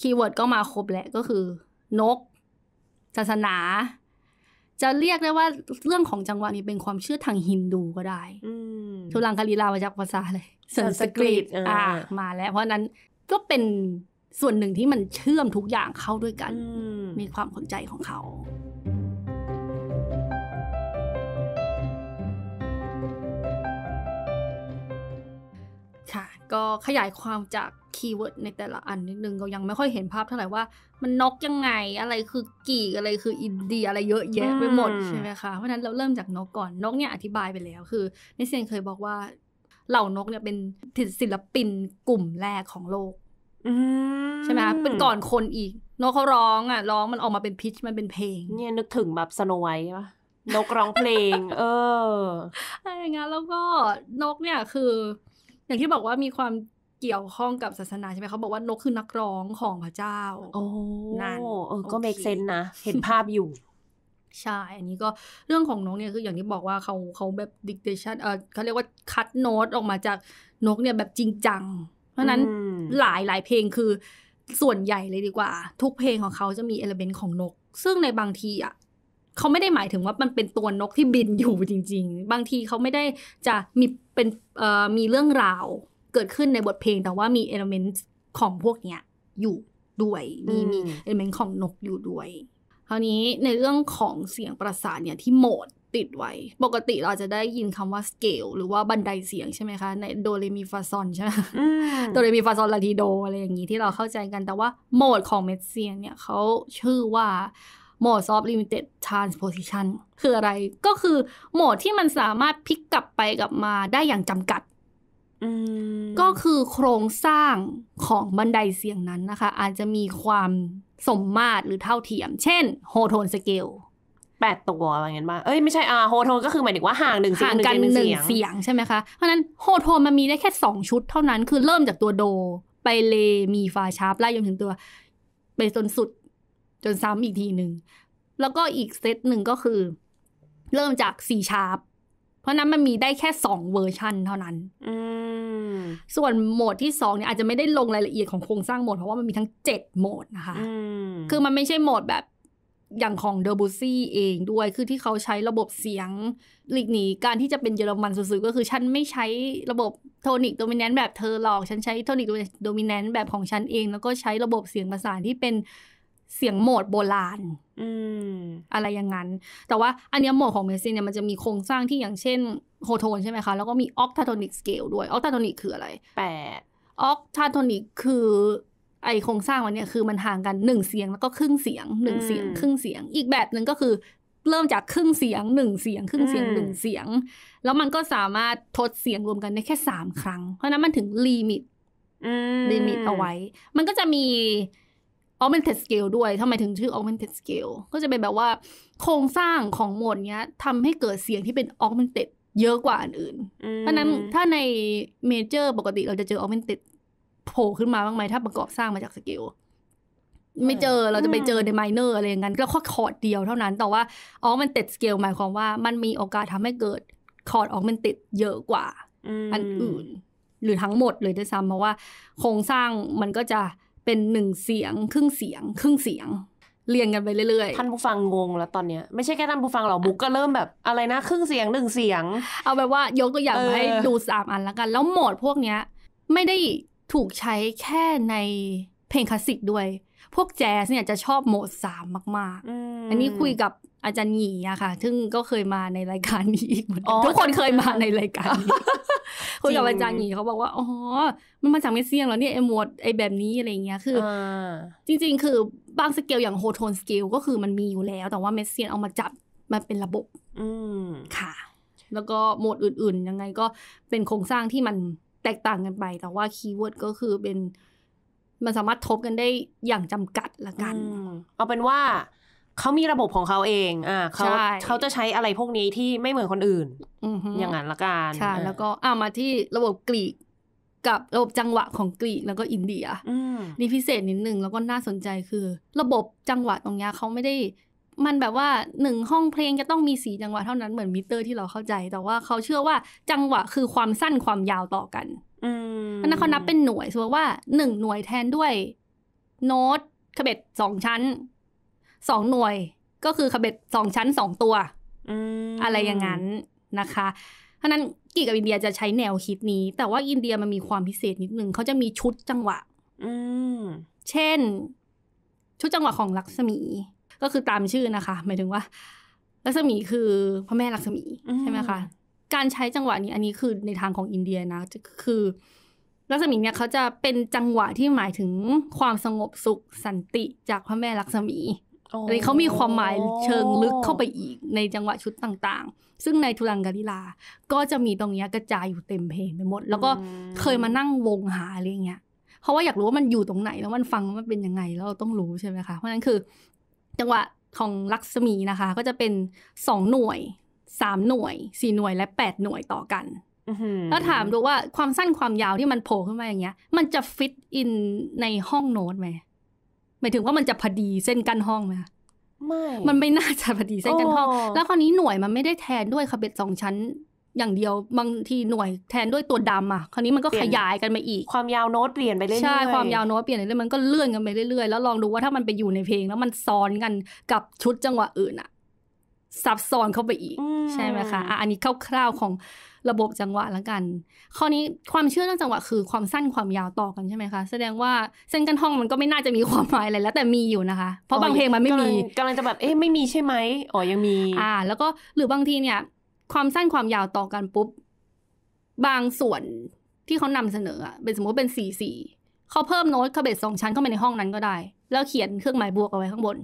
คีย์เวิร์ดก็มาครบแหละก็คือ นก ศาสนา จะเรียกได้ว่าเรื่องของจังหวะนี้เป็นความเชื่อทางฮินดูก็ได้ทุลังคาลีลามาจากภาษาเลยสันสกฤตอ่ามาแล้ว เพราะนั้นก็เป็นส่วนหนึ่งที่มันเชื่อมทุกอย่างเข้าด้วยกัน มีความสนใจของเขา ค่ะ ก็ขยายความจากคีย์เวิร์ดในแต่ละอันนิดนึงเรายังไม่ค่อยเห็นภาพเท่าไหร่ว่ามันนกยังไงอะไรคือกี่อะไรคือ อินเดียอะไรเยอะแยะไปหมด ใช่ไหมคะ เพราะนั้นเราเริ่มจากนกก่อนนกเนี่ยอธิบายไปแล้วคือ นิเซียนเคยบอกว่า เหล่านกเนี่ยเป็นศิลปินกลุ่มแรกของโลกใช่ไหมเป็นก่อนคนอีก นกเขาร้องอ่ะร้องมันออกมาเป็นพิชมันเป็นเพลง เนี่ยนึกถึงแบบสโนไวท์นกร้องเพลง เอออะไรเงี้ยแล้วก็นกเนี่ยคือ อย่างที่บอกว่ามีความเกี่ยวข้องกับศาสนาใช่ไหมเขาบอกว่านกคือนักร้องของพระเจ้า โอ้นั่นก็เมกเซนนะเห็นภาพอยู่ ใช่อันนี้ก็เรื่องของนกเนี่ยคืออย่างที่บอกว่าเขาเขาแบบดิกเดชันเออเขาเรียกว่าคัดโน้ตออกมาจากนกเนี่ยแบบจริงจังเพราะนั้นหลายหลายเพลงคือส่วนใหญ่เลยดีกว่า ทุกเพลงของเขาจะมีเอลเมนต์ของนก ซึ่งในบางทีอ่ะเขาไม่ได้หมายถึงว่ามันเป็นตัวนกที่บินอยู่จริง ๆ บางทีเขาไม่ได้จะมีเป็นมีเรื่องราวเกิดขึ้นในบทเพลง แต่ว่ามีเอลเมนต์ของพวกเนี้ยอยู่ด้วยมีมีเอลเมนต์ของนกอยู่ด้วยคราวนี้ในเรื่องของเสียงประสานเนี่ยที่โหมดติดไว้ ปกติเราจะได้ยินคำว่า สเกลหรือว่าบันไดเสียงใช่ไหมคะ ในโดเรมีฟาซอนใช่ไหมโดเรมีฟาซอนลาทีโดอะไรอย่างนี้ ที่เราเข้าใจกัน แต่ว่าโหมดของเมดเซียนเนี่ยเขาชื่อว่าโหมดซฟต์ลิมิเต็ดทรานส์โพซิชันคืออะไร ก็คือโหมดที่มันสามารถพลิกกลับไปกลับมาได้อย่างจำกัด ก็คือโครงสร้างของบันไดเสียงนั้นนะคะ อาจจะมีความสมมาตรหรือเท่าเทียม เช่นโฮโทนสเกลแปดตัวอะไรเงี้ยบ้างเอ้ยไม่ใช่ อ่าโฮโทนก็คือ หมายถึงว่า ห่างหนึ่งเสียงกันหนึ่งเสียงใช่ไหมคะ เพราะนั้นโฮโทนมันมีได้แค่สองชุดเท่านั้น คือเริ่มจากตัวโดไปเลมีฟาชาร์ปไล่จนถึงตัว ไปจนสุด จนซ้าอีกทีหนึ่ง แล้วก็อีกเซตหนึ่งก็คือ เริ่มจากสี่ชาร์ป เพราะนั้นมันมีได้แค่สองเวอร์ชันเท่านั้นส่วนโหมดที่สองเนี่ยอาจจะไม่ได้ลงรายละเอียดของโครงสร้างโหมดเพราะว่ามันมีทั้งเจ็ดโหมดนะคะคือมันไม่ใช่โหมดแบบอย่างของเดอร์บูซี่เองด้วยคือที่เขาใช้ระบบเสียงหลีกหนี การที่จะเป็นเยอรมันสุดๆก็คือ ฉันไม่ใช้ระบบโทนิกโดมิเนนต์แบบเธอหรอก ฉันใช้โทนิกโดมิเนนต์แบบของฉันเอง แล้วก็ใช้ระบบเสียงประสานที่เป็นเสียงโหมดโบราณอะไรอย่างนั้น แต่ว่าอันนี้โหมดของเมซินเนี่ยมันจะมีโครงสร้างที่อย่างเช่นโฮโทนใช่ไหมคะ แล้วก็มีออกทาโทนิกสเกลด้วยออกทาโทนิกคืออะไรแปดออกทาโทนิกคือไอโครงสร้างมันเนี่ยคือมันห่างกันหนึ่งเสียงแล้วก็ครึ่งเสียงหนึ่งเสียงครึ่งเสียง อีกแบบหนึ่งก็คือเริ่มจากครึ่งเสียงหนึ่งเสียง ครึ่งเสียงหนึ่งเสียง แล้วมันก็สามารถทดเสียงรวมกันได้แค่สามครั้งเพราะนั้นมันถึงลิมิตลิมิตเอาไว้ มันก็จะมี augmented scale ด้วยทำไมถึงชื่อ augmented scale ก็จะเป็นแบบว่า โครงสร้างของโหมดเนี้ยทำให้เกิดเสียงที่เป็น augmented เยอะกว่าอันอื่น เพราะนั้นถ้าในเมเจอร์ปกติเราจะเจอ augmented โผล่ขึ้นมาบ้างไหมถ้าประกอบสร้างมาจากสเกลไม่เจอเราจะไปเจอในไมเนอร์อะไรอย่างนั้นก็แค่คอร์ดเดียวเท่านั้น แต่ว่าอ๋อมันติดสเกลหมายความว่ามันมีโอกาสทำให้เกิด คอร์ดออกมันติดเยอะกว่าอันอื่น หรือทั้งหมดเลยด้วยซ้ำเพราะว่า โครงสร้างมันก็จะเป็นหนึ่งเสียงครึ่งเสียง ครึ่งเสียง เรียงกันไปเรื่อยๆท่านผู้ฟังงง แล้วตอนเนี้ย ไม่ใช่แค่ท่านผู้ฟังหรอกบุกก็เริ่มแบบอะไรนะครึ่งเสียงหนึ่งเสียง เอาแบบว่ายกตัวอย่างมาให้ดูสามอันแล้วกัน แล้วหมดพวกเนี้ย ไม่ได้ถูกใช้แค่ในเพลงคลาสสิกด้วย พวกแจ๊สเนี่ยจะชอบโหมดสามมากๆ อันนี้คุยกับอาจารย์หยีอะค่ะ ซึ่งก็เคยมาในรายการนี้อีกเหมือนทุกคนเคยมาในรายการนี้คุยกับอาจารย์หยีเขาบอกว่าอ๋อมันมาจากเมเซียงแล้วเนี่ยไอหมดไอแบบนี้อะไรเงี้ยคือจริงๆ คือบางสเกลอย่างโฮโทนสเกลก็คือมันมีอยู่แล้ว แต่ว่าเมเซียงเอามาจับมันเป็นระบบ อืค่ะ แล้วก็โหมดอื่น ๆ ยังไงก็เป็นโครงสร้างที่มันแตกต่างกันไป แต่ว่าคีย์เวิร์ดก็คือเป็น มันสามารถทบกันได้อย่างจำกัดละกันเอาเป็นว่าเขามีระบบของเขาเองอ่าเขาเขาจะใช้อะไรพวกนี้ที่ไม่เหมือนคนอื่นอย่างนั้นละกันใช่แล้วก็อ่ามาที่ระบบกรีกกับระบบจังหวะของกรีกแล้วก็อินเดียนี่พิเศษนิดนึงแล้วก็น่าสนใจคือ ระบบจังหวะตรงนี้เขาไม่ได้มันแบบว่าหนึ่งห้องเพลงจะต้องมีสีจังหวะเท่านั้นเหมือนมิเตอร์ที่เราเข้าใจแต่ว่าเขาเชื่อว่าจังหวะคือความสั้นความยาวต่อกันเพราะนั้นเขานับเป็นหน่วยสมมติว่าหนึ่งหน่วยแทนด้วย โน้ตขบเบ็ดสองชั้นสองหน่วยก็คือขบเบ็ดสองชั้นสองตัวอะไรอย่างนั้นนะคะ เพราะนั้นกีกับอินเดียจะใช้แนวคิดนี้ แต่ว่าอินเดียมันมีความพิเศษนิดหนึ่งเขาจะมีชุดจังหวะเช่น ชุดจังหวะของลักษมีก็คือตามชื่อนะคะหมายถึงว่าลักษมีคือพระแม่ลักษมีใช่ไหมคะการใช้จังหวะนี้อันนี้คือในทางของอินเดียนะคือลักษมีเนี่ยเขาจะเป็นจังหวะที่หมายถึงความสงบสุขสันติจากพระแม่ลักษมีอันนี้เขามีความหมายเชิงลึกเข้าไปอีกในจังหวะชุดต่างๆ ซึ่งในทุลังกาลิลา ก็จะมีตรงนี้กระจายอยู่เต็มเพลงไปหมด แล้วก็เคยมานั่งวงหาอะไรเงี้ยเพราะว่าอยากรู้ว่ามันอยู่ตรงไหนแล้วมันฟังมันเป็นยังไงแล้วเราต้องรู้ใช่ไหมคะเพราะนั้นคือจังหวะของลักษมีนะคะ ก็จะเป็นสองหน่วยสามหน่วยสี่หน่วยและแปดหน่วยต่อกันแล้วถามดูว่าความสั้นความยาวที่มันโผล่ขึ้นมาอย่างเงี้ย มันจะฟิตอินในห้องโน้ตไหมหมายถึงว่ามันจะพอดีเส้นกั้นห้องไหมไม่ มันไม่น่าจะพอดีเส้นกั้นห้อง แล้วคราวนี้หน่วยมันไม่ได้แทนด้วยคาเบ็ดสองชั้นอย่างเดียวบางทีหน่วยแทนด้วยตัวดำอ่ะคราวนี้มันก็ขยายกันมาอีก ความยาวโน้ตเปลี่ยนไปเรื่อยใช่ ความยาวโน้ตเปลี่ยนไปเรื่อยมันก็เลื่อนกันไปเรื่อยๆแล้วลองดูว่าถ้ามันไปอยู่ในเพลง แล้วมันซ้อนกันกับชุดจังหวะอื่นอ่ะซับซ้อนเข้าไปอีกใช่ไหมคะอ่ะ อันนี้คร่าวๆของระบบจังหวะละกันข้อนี้ความเชื่อเรื่องจังหวะคือความสั้นความยาวต่อกันใช่ไหมคะ แสดงว่าเส้นกันห้องมันก็ไม่น่าจะมีความหมายอะไรแล้วแต่มีอยู่นะคะ เพราะบางเพลงมันไม่มีกำลังจะแบบเอ๊ะไม่มีใช่ไหมอ๋อยังมี อ่า แล้วก็หรือบางทีเนี่ยความสั้นความยาวต่อกันปุ๊บ บางส่วนที่เขานำเสนออะเป็นสมมติเป็นสี่สี่เขาเพิ่มโน้ตคาเบตสองชั้นเข้าไปในห้องนั้นก็ได้ แล้วเขียนเครื่องหมายบวกเอาไว้ ข้างบน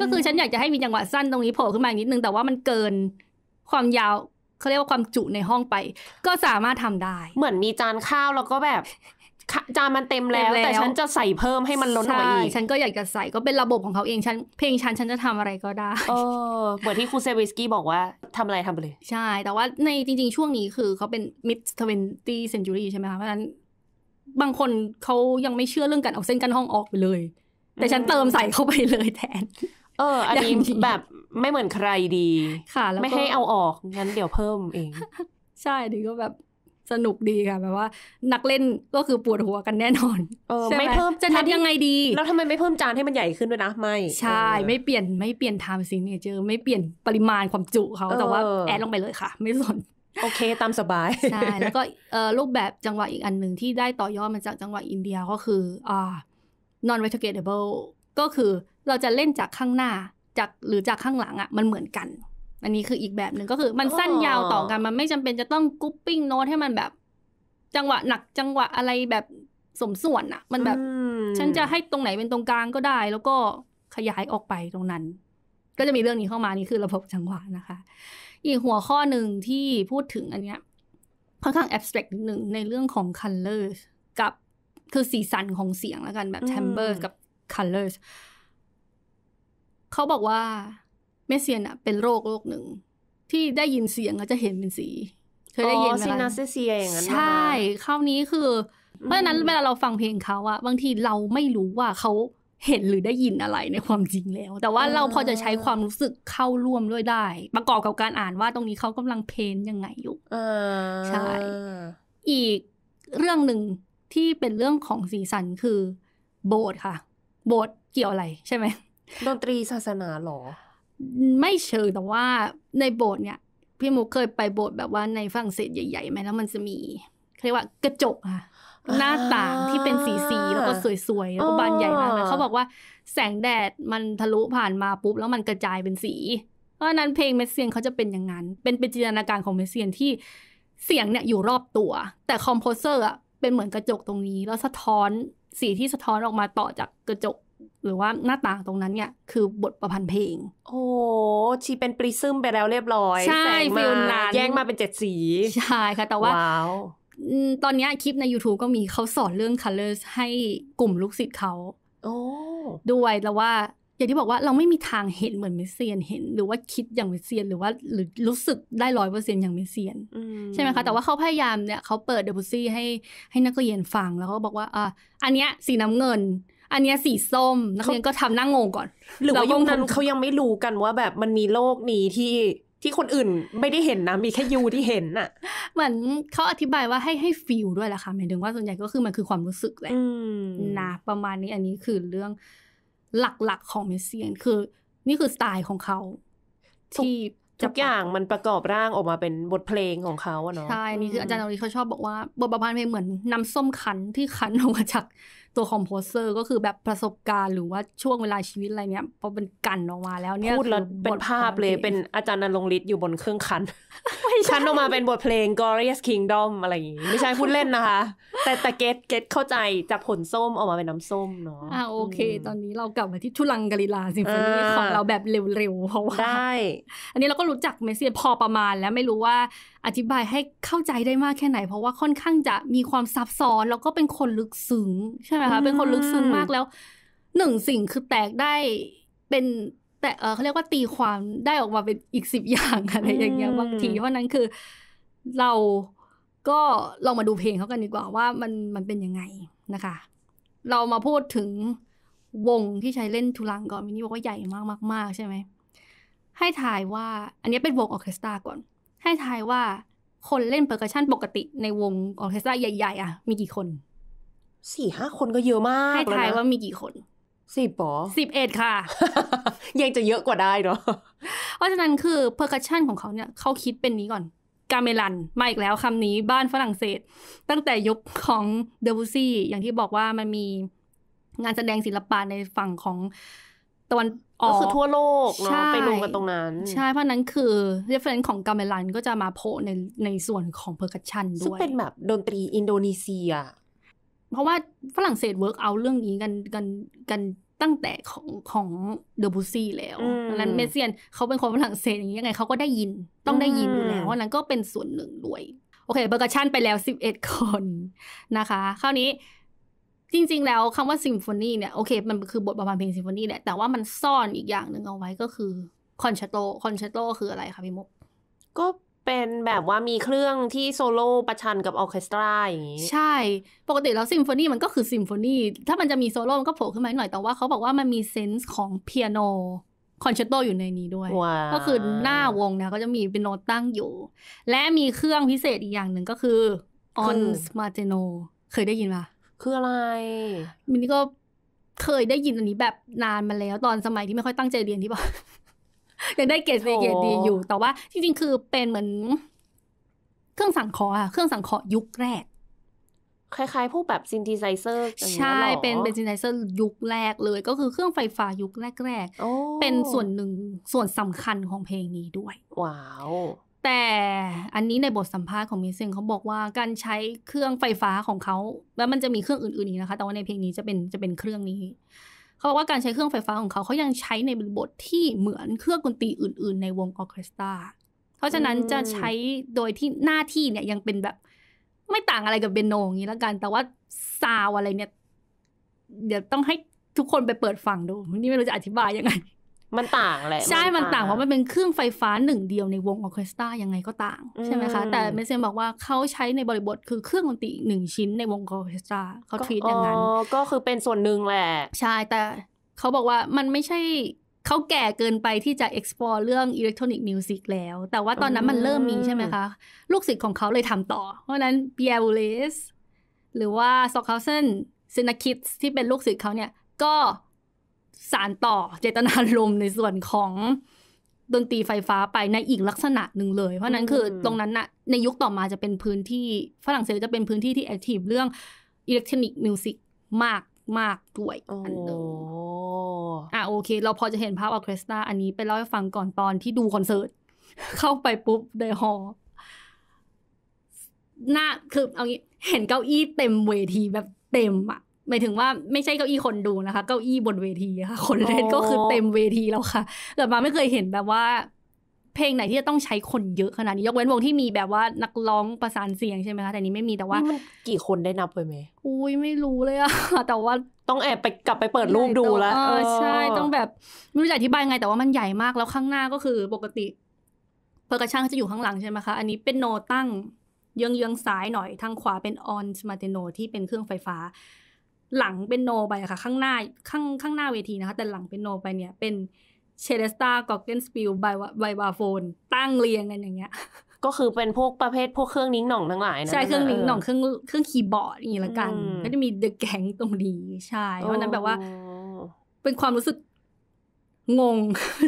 ก็คือฉันอยากจะให้มีจังหวะสั้นตรงนี้โผล่ขึ้นมานิดนึงแต่ว่ามันเกินความยาวเขาเรียกว่าความจุในห้องไป ก็สามารถทำได้ เหมือนมีจานข้าวแล้วก็แบบจานมันเต็มแล้วแต่ฉันจะใส่เพิ่มให้มันล้นออกมาอีกฉันก็อยากจะใส่ก็เป็นระบบของเขาเองฉันเพลงฉันฉันจะทำอะไรก็ได้ เออเหมือนที่ครูเซวิสกี้บอกว่าทำอะไรทำไปเลย ใช่ แต่ว่าในจริงๆช่วงนี้คือเขาเป็นมิดทเวนตี้เซนจูรี่ใช่ไหมคะ เพราะฉะนั้น บางคนเขายังไม่เชื่อเรื่องการเอาเส้นกันห้องออกไปเลย แต่ฉันเติมใส่เข้าไปเลยแทนเออ อันนี้แบบไม่เหมือนใครดีค่ะไม่ให้เอาออกงั้น เดี๋ยวเพิ่มเองใช่ดีก็แบบสนุกดีค่ะแบบว่านักเล่นก็คือปวดหัวกันแน่นอนเออไม่เพิ่มจะทำยังไงดี แล้วทำไมไม่เพิ่มจานให้มันใหญ่ขึ้นด้วยนะ ไม่ใช่ ไม่เปลี่ยนไม่เปลี่ยนไทม์ซิงเนเจอร์ไม่เปลี่ยนปริมาณความจุเขาแต่ว่าแอดลงไปเลยค่ะ ไม่สน โอเคตามสบาย ใช่ แล้วก็รูปแบบจังหวะอีกอันหนึ่งที่ได้ต่อยอดมาจากจังหวะอินเดียก็คืออ่า non r e r g r a a b l e ก็คือเราจะเล่นจากข้างหน้าจากหรือจากข้างหลังอะ่ะมันเหมือนกันอันนี้คืออีกแบบหนึ่งก็คือ มันสั้นยาวต่อกันมันไม่จำเป็นจะต้องกุ๊ปปิ้งโน้ตให้มันแบบ จังหวะหนัก จังหวะอะไรแบบสมส่วนอะมันแบบ ฉันจะให้ตรงไหนเป็นตรงกลางก็ได้ แล้วก็ขยายออกไปตรงนั้น ก็จะมีเรื่องนี้เข้ามานี่คือระบบจังหวะนะคะ อีกหัวข้อหนึ่งที่พูดถึงอันเนี้ยค่อนข้าง abstract หนึ่งในเรื่องของ color กับคือสีสันของเสียงแล้วกันแบบ h a m b r กับ colors เขาบอกว่าเมสเซียนอะเป็นโรคโรคหนึ่งที่ได้ยินเสียงก็จะเห็นเป็นสีเธอได้ยินไหมซินาเซเซียอย่างนั้นใช่คราวนี้คือเพราะฉะนั้นเวลาเราฟังเพลงเขาอะบางทีเราไม่รู้ว่าเขาเห็นหรือได้ยินอะไรในความจริงแล้ว แต่ว่าเราพอจะใช้ความรู้สึกเข้าร่วมด้วยได้ประกอบกับการอ่านว่าตรงนี้เขากำลังเพนยังไงอยู่ใช่อีกเรื่องหนึ่งที่เป็นเรื่องของสีสันคือ โบสถ์ค่ะ โบสถ์เกี่ยวอะไรใช่ไหมดนตรีศาสนาหรอไม่เชิงแต่ว่าในโบสถ์เนี่ยพี่มูเคยไปโบสถ์แบบว่าในฝรั่งเศสใหญ่ๆไหมแล้วมันจะมีเรียกว่ากระจกค่ะหน้าต่างที่เป็นสีสีแล้วก็สวยๆแล้วก็บานใหญ่มากนะเขาบอกว่าแสงแดดมันทะลุผ่านมาปุ๊บ แล้วมันกระจายเป็นสี เพราะนั้นเพลงเมสเซียนเขาจะเป็นอย่างนั้น เป็นเป็นจินตนาการของเมสเซียนที่เสียงเนี่ยอยู่รอบตัว แต่คอมโพเซอร์อ่ะเป็นเหมือนกระจกตรงนี้แล้วสะท้อนสีที่สะท้อนออกมาต่อจากกระจกหรือว่าหน้าต่างตรงนั้นเนี่ย คือบทประพันธ์เพลง โอ้ชีเป็นปริซึมไปแล้วเรียบร้อยใช่ฟิลนั้นแย่งมาเป็นเจ็ดสี ใช่ค่ะแต่ว่าตอนนี้คลิปใน YouTube ก็มีเขาสอนเรื่อง colors ให้กลุ่มลูกศิษย์เขาด้วยแล้วว่า อย่างที่บอกว่าเราไม่มีทางเห็นเหมือนเมสเซียนเห็นหรือว่าคิดอย่างเมสเซียนหรือว่าหรือรู้สึกได้ร้อยเปอร์เซ็นอย่างเมสเซียนใช่ไหมคะแต่ว่าเขาพยายามเนี่ยเขาเปิดเดบุซี่ให้ให้นักเรียนฟัง แล้วเขาบอกว่าอ่ะอันเนี้ยสีน้ำเงินอันนี้สีส้มนักเรียนก็ทำนั่งงงก่อน หรือว่ายุคนั้นเขายังไม่รู้กันว่าแบบมันมีโลกนี้ที่ที่คนอื่นไม่ได้เห็นนะมีแค่ยูที่เห็นน่ะ เหมือนเขาอธิบายว่าให้ให้ฟิลด้วยแหละค่ะหมายถึงว่าส่วนใหญ่ก็คือมันคือความรู้สึกแหละนะ ประมาณนี้อันนี้คือเรื่องหลักๆของเมสเซียนคือ นี่คือสไตล์ของเขาที่ทุกอย่างมันประกอบร่างออกมาเป็นบทเพลงของเขาอะเนาะใช่นี่คืออาจารย์นริเขาชอบบอกว่าบทประพันธ์เพลงเหมือนน้ำส้มขันที่ขันออกมาจากตัวคอมโพเซอร์ก็คือแบบประสบการณ์หรือว่าช่วงเวลาชีวิตอะไรเนี้ยพอเป็นกันออกมาแล้วเนี่ยพูดแล้วเป็นภาพเลยเป็นอาจารย์นรงฤทธิ์อยู่บนเครื่องคันคันออกมาเป็นบทเพลง Glorious Kingdom อะไรอย่างงี้ไม่ใช่พูดเล่นนะคะ แต่แต่เกตเกตเข้าใจจากผลส้มออกมาเป็นน้ำส้มเนาะอ่าโอเค ตอนนี้เรากลับมาที่ชุลังกาลิลาซิมโฟนีของเราแบบเร็วๆเพราะว่าได้ อันนี้เราก็รู้จักเมสเซียพอประมาณแล้วไม่รู้ว่าอธิบายให้เข้าใจได้มากแค่ไหนเพราะว่าค่อนข้างจะมีความซับซ้อน แล้วก็เป็นคนลึกซึ้งใช่ไหมคะ เป็นคนลึกซึ้งมากแล้วหนึ่งสิ่งคือแตกได้เป็น แต่เออเขาเรียกว่าตีความได้ออกมาเป็นอีกสิบอย่างอะไรอย่างเงี้ยบางทีเพราะนั้นคือเราก็ลองมาดูเพลงเขากันดีกว่าว่ามันมันเป็นยังไงนะคะ เรามาพูดถึงวงที่ใช้เล่นทุลังก่อนมินี่บอกว่าใหญ่มากๆๆ ใช่ไหม ให้ถ่ายว่า อันนี้เป็นวงออเคสตราก่อนให้ทายว่าคนเล่นเปอร์คัชชันปกติในวงออเคสตราใหญ่ ๆ อ่ะมีกี่คนสี่ห้าคนก็เยอะมาก ให้ทายว่ามีกี่คนสิบปอสิบเอ็ดค่ะ ยังจะเยอะกว่าได้เนาะเพราะฉะนั้นคือเพอร์คัชชันของเขาเนี่ยเขาคิดเป็นนี้ก่อน กาเมลันมาอีกแล้วคำนี้บ้านฝรั่งเศส ตั้งแต่ยุคของเดบูซี่อย่างที่บอกว่ามันมีงานแสดงศิลปะในฝั่งของตะวันก็คือทั่วโลกเนาะไปลงกันตรงนั้น ใช่เพราะนั้นคือเรฟเฟนของกาเมลันก็จะมาโพในในส่วนของเพอร์กัชชันด้วย ซึ่งเป็นแบบดนตรีอินโดนีเซีย เพราะว่าฝรั่งเศสเวิร์กเอาเรื่องนี้กันกันกันตั้งแต่ของของเดอบูซี่แล้วนั้นเมเซียนเขาเป็นคนฝรั่งเศสอย่างนี้ยังไง เขาก็ได้ยินต้องได้ยินอยู่แล้วว่านั้นก็เป็นส่วนหนึ่งด้วยโอเคเบอร์กชันไปแล้วสิบเอ็ดคนนะคะ คราวนี้จริง ๆ แล้วคำว่าซิมโฟนีเนี่ยโอเค มันคือบทประพันธ์เพลงซิมโฟนีแหละแต่ว่ามันซ่อนอีกอย่างหนึ่งเอาไว้ก็คือคอนแชตโตคอนแชตโตคืออะไรคะพี่มุกก็เป็นแบบว่ามีเครื่องที่โซโล่ประชันกับออเคสตราอย่างนี้ ใช่ปกติแล้วซิมโฟนีมันก็คือซิมโฟนีถ้ามันจะมีโซโล่มันก็โผล่ขึ้นมาหน่อยแต่ว่าเขาบอกว่ามันมีเซนส์ของเปียโนคอนแชตโตอยู่ในนี้ด้วย ก็คือหน้าวงนะก็จะมีเป็นโน้ตตั้งอยู่ และมีเครื่องพิเศษอีกอย่างหนึ่งก็คือออนสมาเตโนเคยได้ยินปะคืออะไรมินนี่ก็เคยได้ยินอันนี้แบบนานมาแล้ว ตอนสมัยที่ไม่ค่อยตั้งใจเรียนที่บอกยังได้เกรดเเกรดดีอยู่แต่ว่าจริงๆคือเป็นเหมือน เครื่องสังเคราะห์อะเครื่องสังเคราะห์ยุคแรก คล้ายๆพวกแบบซินธิไซเซอร์ ใช่เป็นเป็นซินธิไซเซอร์ยุคแรกเลยก็คือเครื่องไฟฟ้ายุคแรกๆเป็นส่วนหนึ่งส่วนสำคัญของเพลงนี้ด้วย ว้าวแต่อันนี้ในบทสัมภาษณ์ของมิเซงเขาบอกว่าการใช้เครื่องไฟฟ้าของเขาแล้วมันจะมีเครื่องอื่นๆอีกนะคะ แต่ว่าในเพลงนี้จะเป็นจะเป็นเครื่องนี้เขาบอกว่าการใช้เครื่องไฟฟ้าของเขาเขายังใช้ในบทที่เหมือนเครื่องดนตรีอื่นๆในวงออเคสตราเพราะฉะนั้นจะใช้โดยที่หน้าที่เนี่ยยังเป็นแบบไม่ต่างอะไรกับเบนโนอย่างนี้แล้วกันแต่ว่าซาวอะไรเนี่ย เดี๋ยวต้องให้ทุกคนไปเปิดฟังดู นี่ไม่รู้จะอธิบายยังไงมันต่างแหละใช่ มันต่าง เพราะมันเป็นเครื่องไฟฟ้าหนึ่งเดียว ในวงออเคสตรายังไงก็ต่าง ใช่ไหมคะ แต่เมเซนบอกว่าเขาใช้ในบริบทคือเครื่องดนตรีหนึ่งชิ้นในวงออเคสตราเขาทวีตอย่างนั้นก็คือเป็นส่วนหนึ่งแหละใช่ แต่เขาบอกว่ามันไม่ใช่เขาแก่เกินไปที่จะ explore เรื่องอิเล็กทรอนิกส์มิวสิกแล้ว แต่ว่าตอนนั้นมันเริ่มมีใช่ไหมคะลูกศิษย์ของเขาเลยทำต่อ เพราะนั้นเบียร์บูเลสหรือว่าซอกเคาเซนซินาคิดที่เป็นลูกศิษย์เขาเนี่ยก็สารต่อเจตนาลมในส่วนของดนตรีไฟฟ้าไปในอีกลักษณะหนึ่งเลยเพราะนั้นคือตรงนั้นนะในยุคต่อมาจะเป็นพื้นที่ฝรั่งเศสจะเป็นพื้นที่ที่แอคทีฟเรื่องอิเล็กทรอนิกส์มิวสิกมากมากด้วยอันนึงอ่ะโอเค เราพอจะเห็นภาพออเคสตราอันนี้ไปเล่าให้ฟังก่อนตอนที่ดูคอนเสิร์ต เข้าไปปุ๊บในฮอลหน้าคือเอางี้ เห็นเก้าอี้เต็มเวทีแบบเต็มอะหมายถึงว่าไม่ใช่เก้าอี้คนดูนะคะเก้าอี้บนเวทีค่ะคนเล่นก็คือเต็มเวทีแล้วค่ะเกิดมาไม่เคยเห็นแบบว่าเพลงไหนที่จะต้องใช้คนเยอะขนาดนี้ยกเว้นวงที่มีแบบว่านักร้องประสานเสียงใช่ไหมคะ แต่นี้ไม่มีแต่ว่ามันกี่คนได้นับไปไหมอุ้ยไม่รู้เลยอะ แต่ว่าต้องแอบไปกลับไปเปิดรูปดูแล้วเออใช่ ต้องแบบไม่รู้จะอธิบายไงแต่ว่ามันใหญ่มากแล้วข้างหน้าก็คือปกติ เพอร์กชัขาจะอยู่ข้างหลังใช่ไหมคะอันนี้เป็นโนตั้งเยื้องเยื้องซ้ายหน่อยทางขวาเป็นออนสมาเตโนที่เป็นเครื่องไฟฟ้าหลังเป็นโนไปค่ะ ข้างหน้าข้างข้างหน้าเวทีนะคะ แต่หลังเป็นโนไปเนี่ย เป็นเชเลสตากอกเกนสปิลไบไบบาโฟนตั้งเรียงกันอย่างเงี้ยก็คือเป็นพวกประเภท พวกเครื่องนิ้งหน่องทั้งหลายนะใช่เครื่องนิ้งหน่องเครื่อง เครื่องคีย์บอร์ดนี่ละกัน ก็จะมีเดอะแกงตรงนี้ใช่ เพราะนั้นแบบว่า เป็นความรู้สึกงง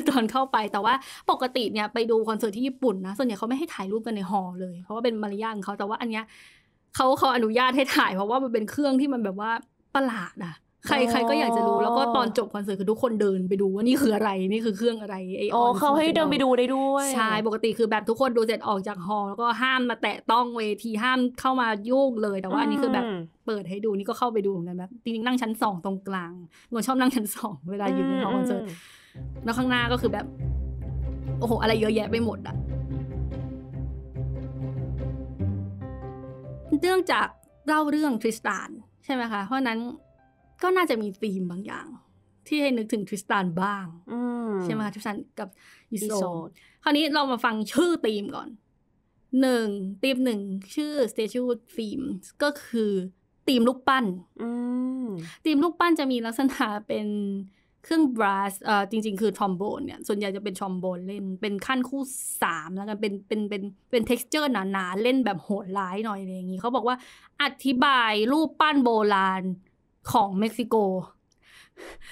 ตอนเข้าไปแต่ว่าปกติเนี่ยไปดูคอนเสิร์ตที่ญี่ปุ่นนะส่วนใหญ่เขาไม่ให้ถ่ายรูปกันในหอเลย เพราะว่าเป็นมารยาทของเขาแต่ว่าอันเนี้ยเขาเขาอนุญาตให้ถ่ายเพราะว่ามันเป็นเครื่องที่มันแบบว่าประหลาดอ่ะใครใครก็อยากจะรู้ แล้วก็ตอนจบคอนเสิร์ตคือทุกคนเดินไปดูว่านี่คืออะไรนี่คือเครื่องอะไรไอออนเขาให้เดินไปดูได้ด้วย ใช่ปกติคือแบบทุกคนดูเสร็จออกจากฮอลแล้วก็ห้ามมาแตะต้องเวทีห้ามเข้ามายุ่งเลย แต่ว่าอันนี้คือแบบเปิดให้ดูนี่ก็เข้าไปดูเหมือนกันแบบจริงๆนั่งชั้นสองตรงกลางหนูชอบนั่งชั้นสองเวลาอยู่ในฮอลคอนเสิร์ตแล้วข้างหน้าก็คือแบบ โอ้โหอะไรเยอะแยะไปหมดอะเนื่องจากเล่าเรื่องทริสตานช่ไหมคะ เพราะนั้นก็น่าจะมีธีมบางอย่าง ที่ให้นึกถึงทริสตันบ้างใช่ไหมคะทริสตันกับอิโซดคราวนี้เรามาฟังชื่อธีมก่อน หนึ่งธีมหนึ่งชื่อ s เตชู e theme ก็คือธีมลูกปั้นธีมลูกปั้นจะมีลักษณะเป็นเครื่องบราสเอ่อจริง ๆ คือทอมโบนเนี่ย ส่วนใหญ่จะเป็นทอมโบนเล่น เป็นขั้นคู่สามแล้วกัน เป็นเป็นเป็นเป็นเท็กซ์เจอร์หนา ๆ เล่นแบบโหดร้ายหน่อยอะไรอย่างนี้เขาบอกว่าอธิบายรูปปั้นโบราณของเม็กซิโก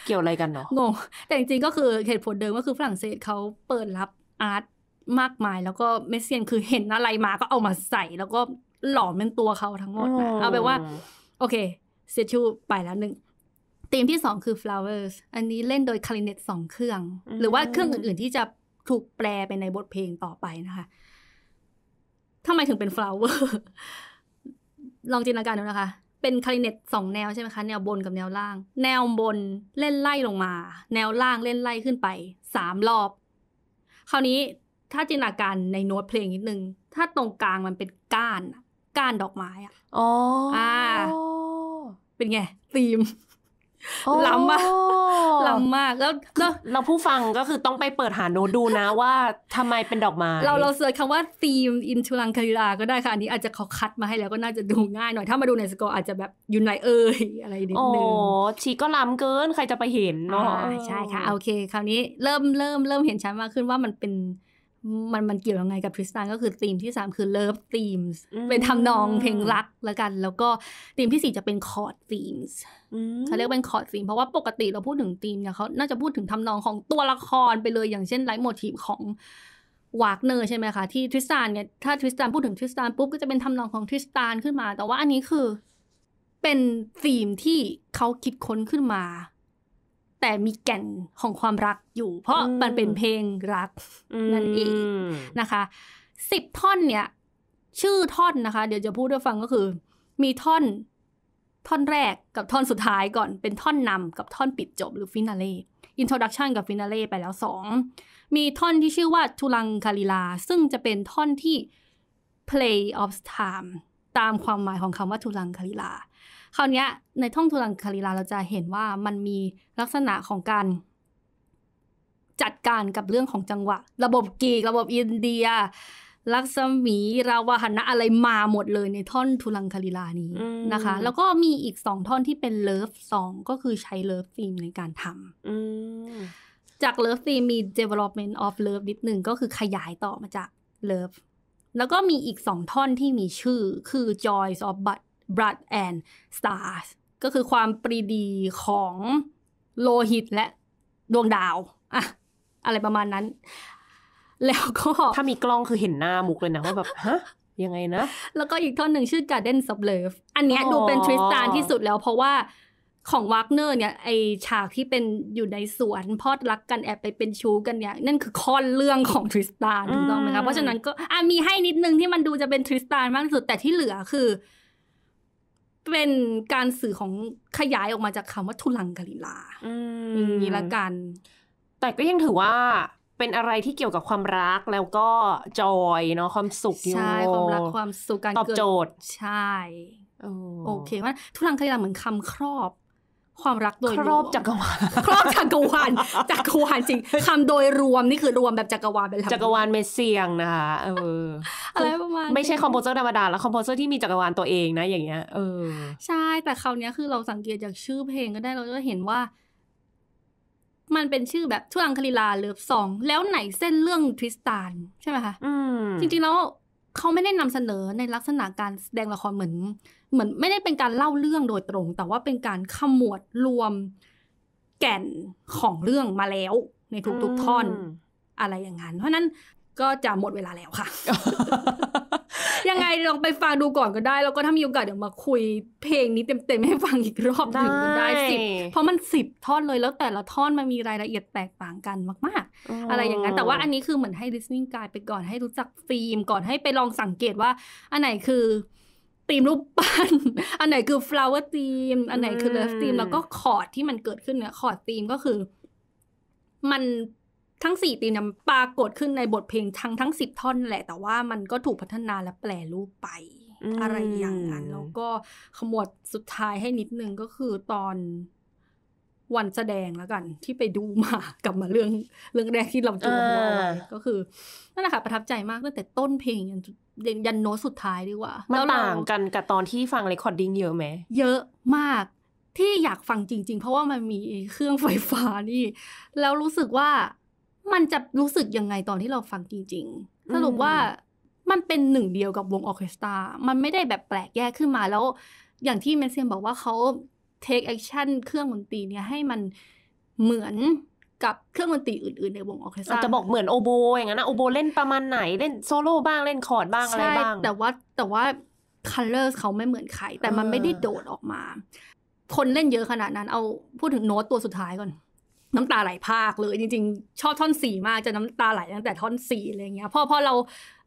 เกี่ยวอะไรกันเนาะงงแต่จริง ๆ ก็คือเหตุผลเดิมก็คือฝรั่งเศสเขาเปิดรับอาร์ตมากมาย แล้วก็เมสเซียนคือเห็นอะไรมาก็เอามาใส่แล้วก็หล่อเป็นตัวเขาทั้งหมดนะเอาไปว่า โอเคเซชูไปแล้วหนึ่งธีมที่สองคือ flowers อันนี้เล่นโดยคาริเนตสองเครื่อง หรือว่าเครื่องอื่นๆที่จะถูกแปลไปในบทเพลงต่อไปนะคะ ทำไมถึงเป็น flower ลองจินตนาการดูนะคะ เป็นคาริเนตสองแนวใช่ไหมคะ แนวบนกับแนวล่าง แนวบนเล่นไล่ลงมา แนวล่างเล่นไล่ขึ้นไปสามรอบ คราวนี้ถ้าจินตนาการในโน้ตเพลงนิดนึงถ้าตรงกลางมันเป็นก้านก้านดอกไม้อะอ๋ออ่าเป็นไงธีมล้ำมากล้ำมากแล้วเราผู้ฟังก็คือต้องไปเปิดหาโน้ตดูนะว่าทำไมเป็นดอกไม้เราเราเสิร์ชคำว่าธีมอินทุลังคาราก็ได้ค่ะอันนี้อาจจะเขาคัดมาให้แล้วก็น่าจะดูง่ายหน่อย ถ้ามาดูในสกอร์อาจจะแบบยูนไนเอ้ยอะไรนิดนึงอ๋อ ชีก็ล้ำเกินใครจะไปเห็นเนาะใช่ค่ะโอเค คราวนี้เริ่มเริ่มเริ่มเห็นชัดมากขึ้นว่ามันเป็นมันมันเกี่ยวยังไงกับทริสตันก็คือธีมที่ 3 คือเลิฟธีมส์เป็นทำนองเพลงรักแล้วกัน แล้วก็ธีมที่ 4 จะเป็นคอร์ดธีมส์เขาเรียกเป็นคอร์ดธีม เพราะว่าปกติเราพูดถึงธีมเนี่ยเขาน่าจะพูดถึงทำนองของตัวละครไปเลยอย่างเช่นไลท์โมทีฟของวากเนอร์ใช่ไหมคะ ที่ทริสตานเนี่ย ถ้าทริสตานพูดถึงทริสตานปุ๊บ ก็จะเป็นทำนองของทริสตานขึ้นมาแต่ว่าอันนี้คือเป็นธีมที่เขาคิดค้นขึ้นมาแต่มีแก่นของความรักอยู่ เพราะมันเป็นเพลงรัก นั่นเองนะคะสิบท่อนเนี่ย ชื่อท่อนนะคะ เดี๋ยวจะพูดให้ฟังก็คือ มีท่อน ท่อนแรกกับท่อนสุดท้ายก่อนเป็นท่อนนำกับท่อนปิดจบหรือฟินาเล่อินโทรดักชันกับฟินาเล่ไปแล้วสองมีท่อนที่ชื่อว่า ทุลังคาลิลา ซึ่งจะเป็นท่อนที่ play of time ตามความหมายของคำว่าทุลังคาลิลาคราวนี้ในท่องทุลังคารีลาเราจะเห็นว่ามันมีลักษณะของการ จัดการกับเรื่องของจังหวะ ระบบกรีกระบบอินเดีย ลักษมี ราวหนะอะไรมาหมดเลยในท่อนทุลังคารีลานี้นะคะ แล้วก็มีอีกสองท่อนที่เป็นเลิฟสองก็คือใช้เลิฟธีมในการทำจากเลิฟธีมมี development of love นิดหนึ่งก็คือขยายต่อมาจากเลิฟแล้วก็มีอีกสองท่อนที่มีชื่อคือ j o y of but Blood and Stars ก็คือความปรีดีของโลหิตและดวงดาวอะอะไรประมาณนั้น แล้วก็ถ้ามีกล้องคือเห็นหน้ามุกเลยนะ ว่าแบบฮะ ยังไงนะ แล้วก็อีกท่อนหนึ่งชื่อ Garden of Love อันเนี้ยดูเป็นทริสตานที่สุดแล้ว เพราะว่าของวักเนอร์เนี่ย ไอฉากที่เป็นอยู่ในสวน พอดรักกันแอบไปเป็นชู้กันเนี่ย นั่นคือค้อนเรื่องของทริสตานถูกต้องไหมคะเพราะฉะนั้นก็อ่ะมีให้นิดนึงที่มันดูจะเป็นทริสตานมากที่สุดแต่ที่เหลือคือเป็นการสื่อของขยายออกมาจากคำว่าทุลังกลิลาอย่างนี้ละกัน แต่ก็ยังถือว่าเป็นอะไรที่เกี่ยวกับความรักแล้วก็จอยเนาะความสุขอยู่ใช่ ความรักความสุขการตอบโจทย์ ใช่โอเคว่าทุลังกลิลาเหมือนคำครอบความรักโดยครอบจักรวาล ครอบจักรวาลจักรวาลจริงคำโดยรวมนี่คือรวมแบบจักรวาลไปแล้วจักรวาลเมเซียง นะคะเอออะไรประมาณ ไม่ใช่คอมโพเซอร์ธรรมดาแล้วคอมโพเซอร์ที่มีจักรวาลตัวเองนะอย่างเงี้ย เออ ใช่ แต่คราวนี้คือเราสังเกตจากชื่อเพลงก็ได้ เราจะเห็นว่า มันเป็นชื่อแบบทุลังคลีลาเลิฟสอง แล้วไหนเส้นเรื่องทริสตานใช่ไหมคะ อืจริงๆ แล้วเขาไม่ได้นำเสนอในลักษณะการแสดงละครเหมือนเหมือนไม่ได้เป็นการเล่าเรื่องโดยตรง แต่ว่าเป็นการขมวดรวมแก่นของเรื่องมาแล้ว ในทุกๆท่อนอะไรอย่างนั้นเพราะนั้นก็จะหมดเวลาแล้วค่ะยังไงลองไปฟังดูก่อนก็ได้แล้วก็ถ้ามีโอกาสเดี๋ยวมาคุยเพลงนี้เต็มๆให้ฟังอีกรอบหนึ่งได้สิบเพราะมันสิบท่อนเลยแล้ว แต่ละท่อนมันมีรายละเอียดแตกต่างกันมากๆ อะไรอย่างนั้นแต่ว่าอันนี้คือเหมือนให้ listening guide ไปก่อนให้รู้จักฟิล์มก่อนให้ไปลองสังเกตว่า อันไหนคือธีมรูปปั้น อันไหนคือ flower ธีม อันไหนคือ love ธีม แล้วก็คอร์ดที่มันเกิดขึ้นเนี่ยคอร์ดธีมก็คือ มันทั้งสี่ธีมเนี่ยปรากฏขึ้นในบทเพลงทั้งทั้งสิบท่อนแหละ แต่ว่ามันก็ถูกพัฒนาและแปลรูปไปอะไรอย่างนั้น แล้วก็ขมวดสุดท้ายให้นิดนึงก็คือตอนวันแสดงแล้วกัน ที่ไปดูมากลับมาเรื่องเรื่องแรกที่เราจูนไวก็คือนั่นแหละค่ะประทับใจมากตั้งแต่ต้นเพลงจนยันโน้ตสุดท้ายดีกว่า มันต่างกันกับตอนที่ฟังเรคคอร์ดดิ้งเยอะไหมเยอะมากที่อยากฟังจริง ๆ เพราะว่ามันมีเครื่องไฟฟ้านี่ แล้ว รู้สึกว่ามันจะรู้สึกยังไงตอนที่เราฟังจริงๆสรุปว่ามันเป็นหนึ่งเดียวกับวงออเคสตรามันไม่ได้แบบแปลกแยกขึ้นมาแล้วอย่างที่เมนเซียนบอกว่าเขา take action เครื่องดนตรีเนี่ยให้มันเหมือนกับเครื่องดนตรีอื่นๆในวงออเคสตราจะบอกเหมือนโอโบอย่างนั้นนะโอโบเล่นประมาณไหนเล่นโซโล่บ้างเล่นคอร์ดบ้าง อะไรบ้างแต่ว่าแต่ว่าคัลเลอร์เขาไม่เหมือนใคร แต่มันไม่ได้โดดออกมา คนเล่นเยอะขนาดนั้นเอาพูดถึงโน้ตตัวสุดท้ายก่อน น้ำตาไหลภาคเลย จริงๆ ชอบท่อนสี่มากจะน้ำตาไหลตั้งแต่ท่อนสี่อะไรเงี้ยพอพอเรา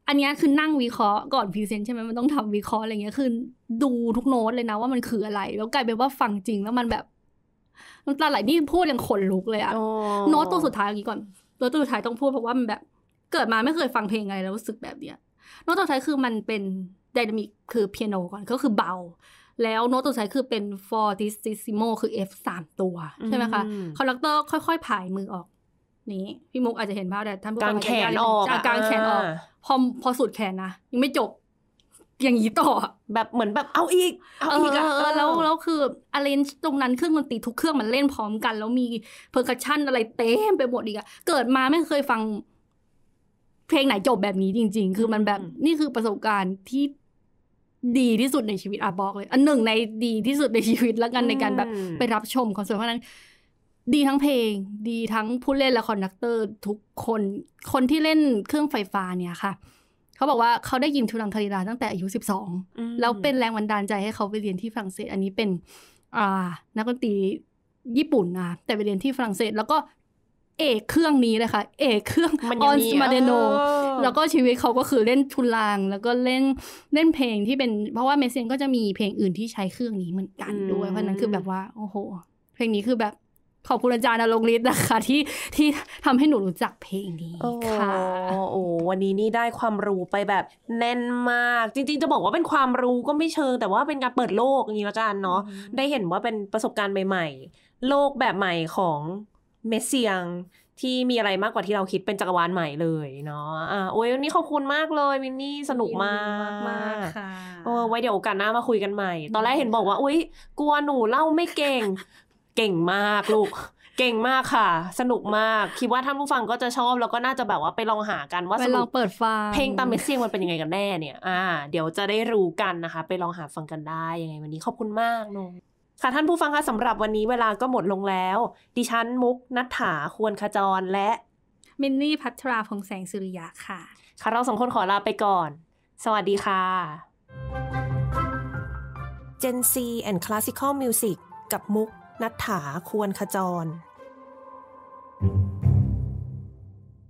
อันนี้คือนั่งวิเคราะห์ก่อนพรีเซนต์ใช่ไหมมันต้องทำวิเคราะห์อะไรเงี้ยคือดูทุกโน้ตเลยนะว่ามันคืออะไรแล้วกลายเป็นว่าฟังจริงแล้วมันแบบน้ำตาไหลนี่พูดยังขนลุกเลยอะโน้ตตัวสุดท้ายอย่างนี้ก่อนโน้ตตัวสุดท้ายต้องพูดเพราะว่ามันแบบเกิดมาไม่เคยฟังเพลงอะไรแล้วรู้สึกแบบเนี้ยโน้ตตัวสุดท้ายคือมันเป็นไดนามิกคือเปียโนก่อนก็คือเบา แล้วโน้ตตัวสุดท้ายคือเป็น fortissimo คือ F สามตัวใช่ไหมคะคอนดักเตอร์ค่อยๆ ผายมือออกนี่พี่มุกอาจจะเห็นภาพแต่ท่านผู้ชมกางแขนออกกางแขนออกพอพอสุดแขนนะยังไม่จบอย่างนี้ต่อแบบเหมือนแบบเอาอีกเอาอีกอะแล้วแล้วคืออะเรนตรงนั้นเครื่องดนตรีทุกเครื่องมันเล่นพร้อมกัน แล้วมีเพอร์คัชชันอะไรเต็มไปหมดอีกอะเกิดมาไม่เคยฟัง เพลงไหนจบแบบนี้จริง ๆ คือมันแบบนี่คือประสบการณ์ที่ดีที่สุดในชีวิตอาบอกเลย อันหนึ่งในดีที่สุดในชีวิตแล้วกันในการแบบไปรับชมคอนเสิร์ตเพราะนั้นดีทั้งเพลง ดีทั้งผู้เล่นและคอนดักเตอร์ทุกคนคนที่เล่นเครื่องไฟฟ้าเนี่ยค่ะเขาบอกว่าเขาได้ยินทุลังคลีลาตั้งแต่อายุสสิบองแล้วเป็นแรงบันดาลใจให้เขาไปเรียนที่ฝรั่งเศส อันนี้เป็นนักดนตรีญี่ปุ่นนะแต่ไปเรียนที่ฝรั่งเศสแล้วก็เอกเครื่องนี้เลยค่ะเอกเครื่องออนสมาเดโนแล้วก็ชีวิตเขาก็คือเล่นทุลางแล้วก็เล่นเล่นเพลงที่เป็น เพราะว่าเมเซนก็จะมีเพลงอื่นที่ใช้เครื่องนี้เหมือนกัน ด้วย เพราะนั้นคือแบบว่าโอ้โห เพลงนี้คือแบบขอบคุณอาจารย์นรงฤทธิ์นะคะที่ที่ทำให้หนูรู้จักเพลงนี้ค่ะโอ้วันนี้นี่ได้ความรู้ไปแบบแน่นมาก จริงๆจะบอกว่าเป็นความรู้ก็ไม่เชิงแต่ว่าเป็นการเปิดโลกอย่างนี้จะรันเนาะได้เห็นว่าเป็นประสบการณ์ใหม่ ๆ โลกแบบใหม่ของเมสเซียงที่มีอะไรมากกว่าที่เราคิดเป็นจักรวาลใหม่เลยเนาะอ่าโอ้ยวันนี้ขอบคุณมากเลยมินนี่สนุกมากมากค่ะโอ้ไว้เดี๋ยวโอกาสหน้ามาคุยกันใหม่ ตอนแรกเห็นบอกว่าอุ้ยกลัวหนูเล่าไม่เก่งเก่งมากลูก เก่งมากค่ะ สนุกมาก คิดว่าท่านผู้ฟังก็จะชอบ แล้วก็น่าจะแบบว่าไปลองหากันว่าสลุงเปิดฟังเพลงตามเมสเซียงมันเป็นยังไงกันแน่เนี่ย อ่า เดี๋ยวจะได้รู้กันนะคะ ไปลองหาฟังกันได้ ยังไงวันนี้ขอบคุณมากนงค่ะ ท่านผู้ฟังคะสำหรับวันนี้เวลาก็หมดลงแล้ว ดิฉันมุกนัฐถาควรขจรและมินนี่พัทราพงแสงสุริยะค่ะค่ะเราสองคนขอลาไปก่อน สวัสดีค่ะ Gen C and Classical Music กับมุกนัฐถาควรขจร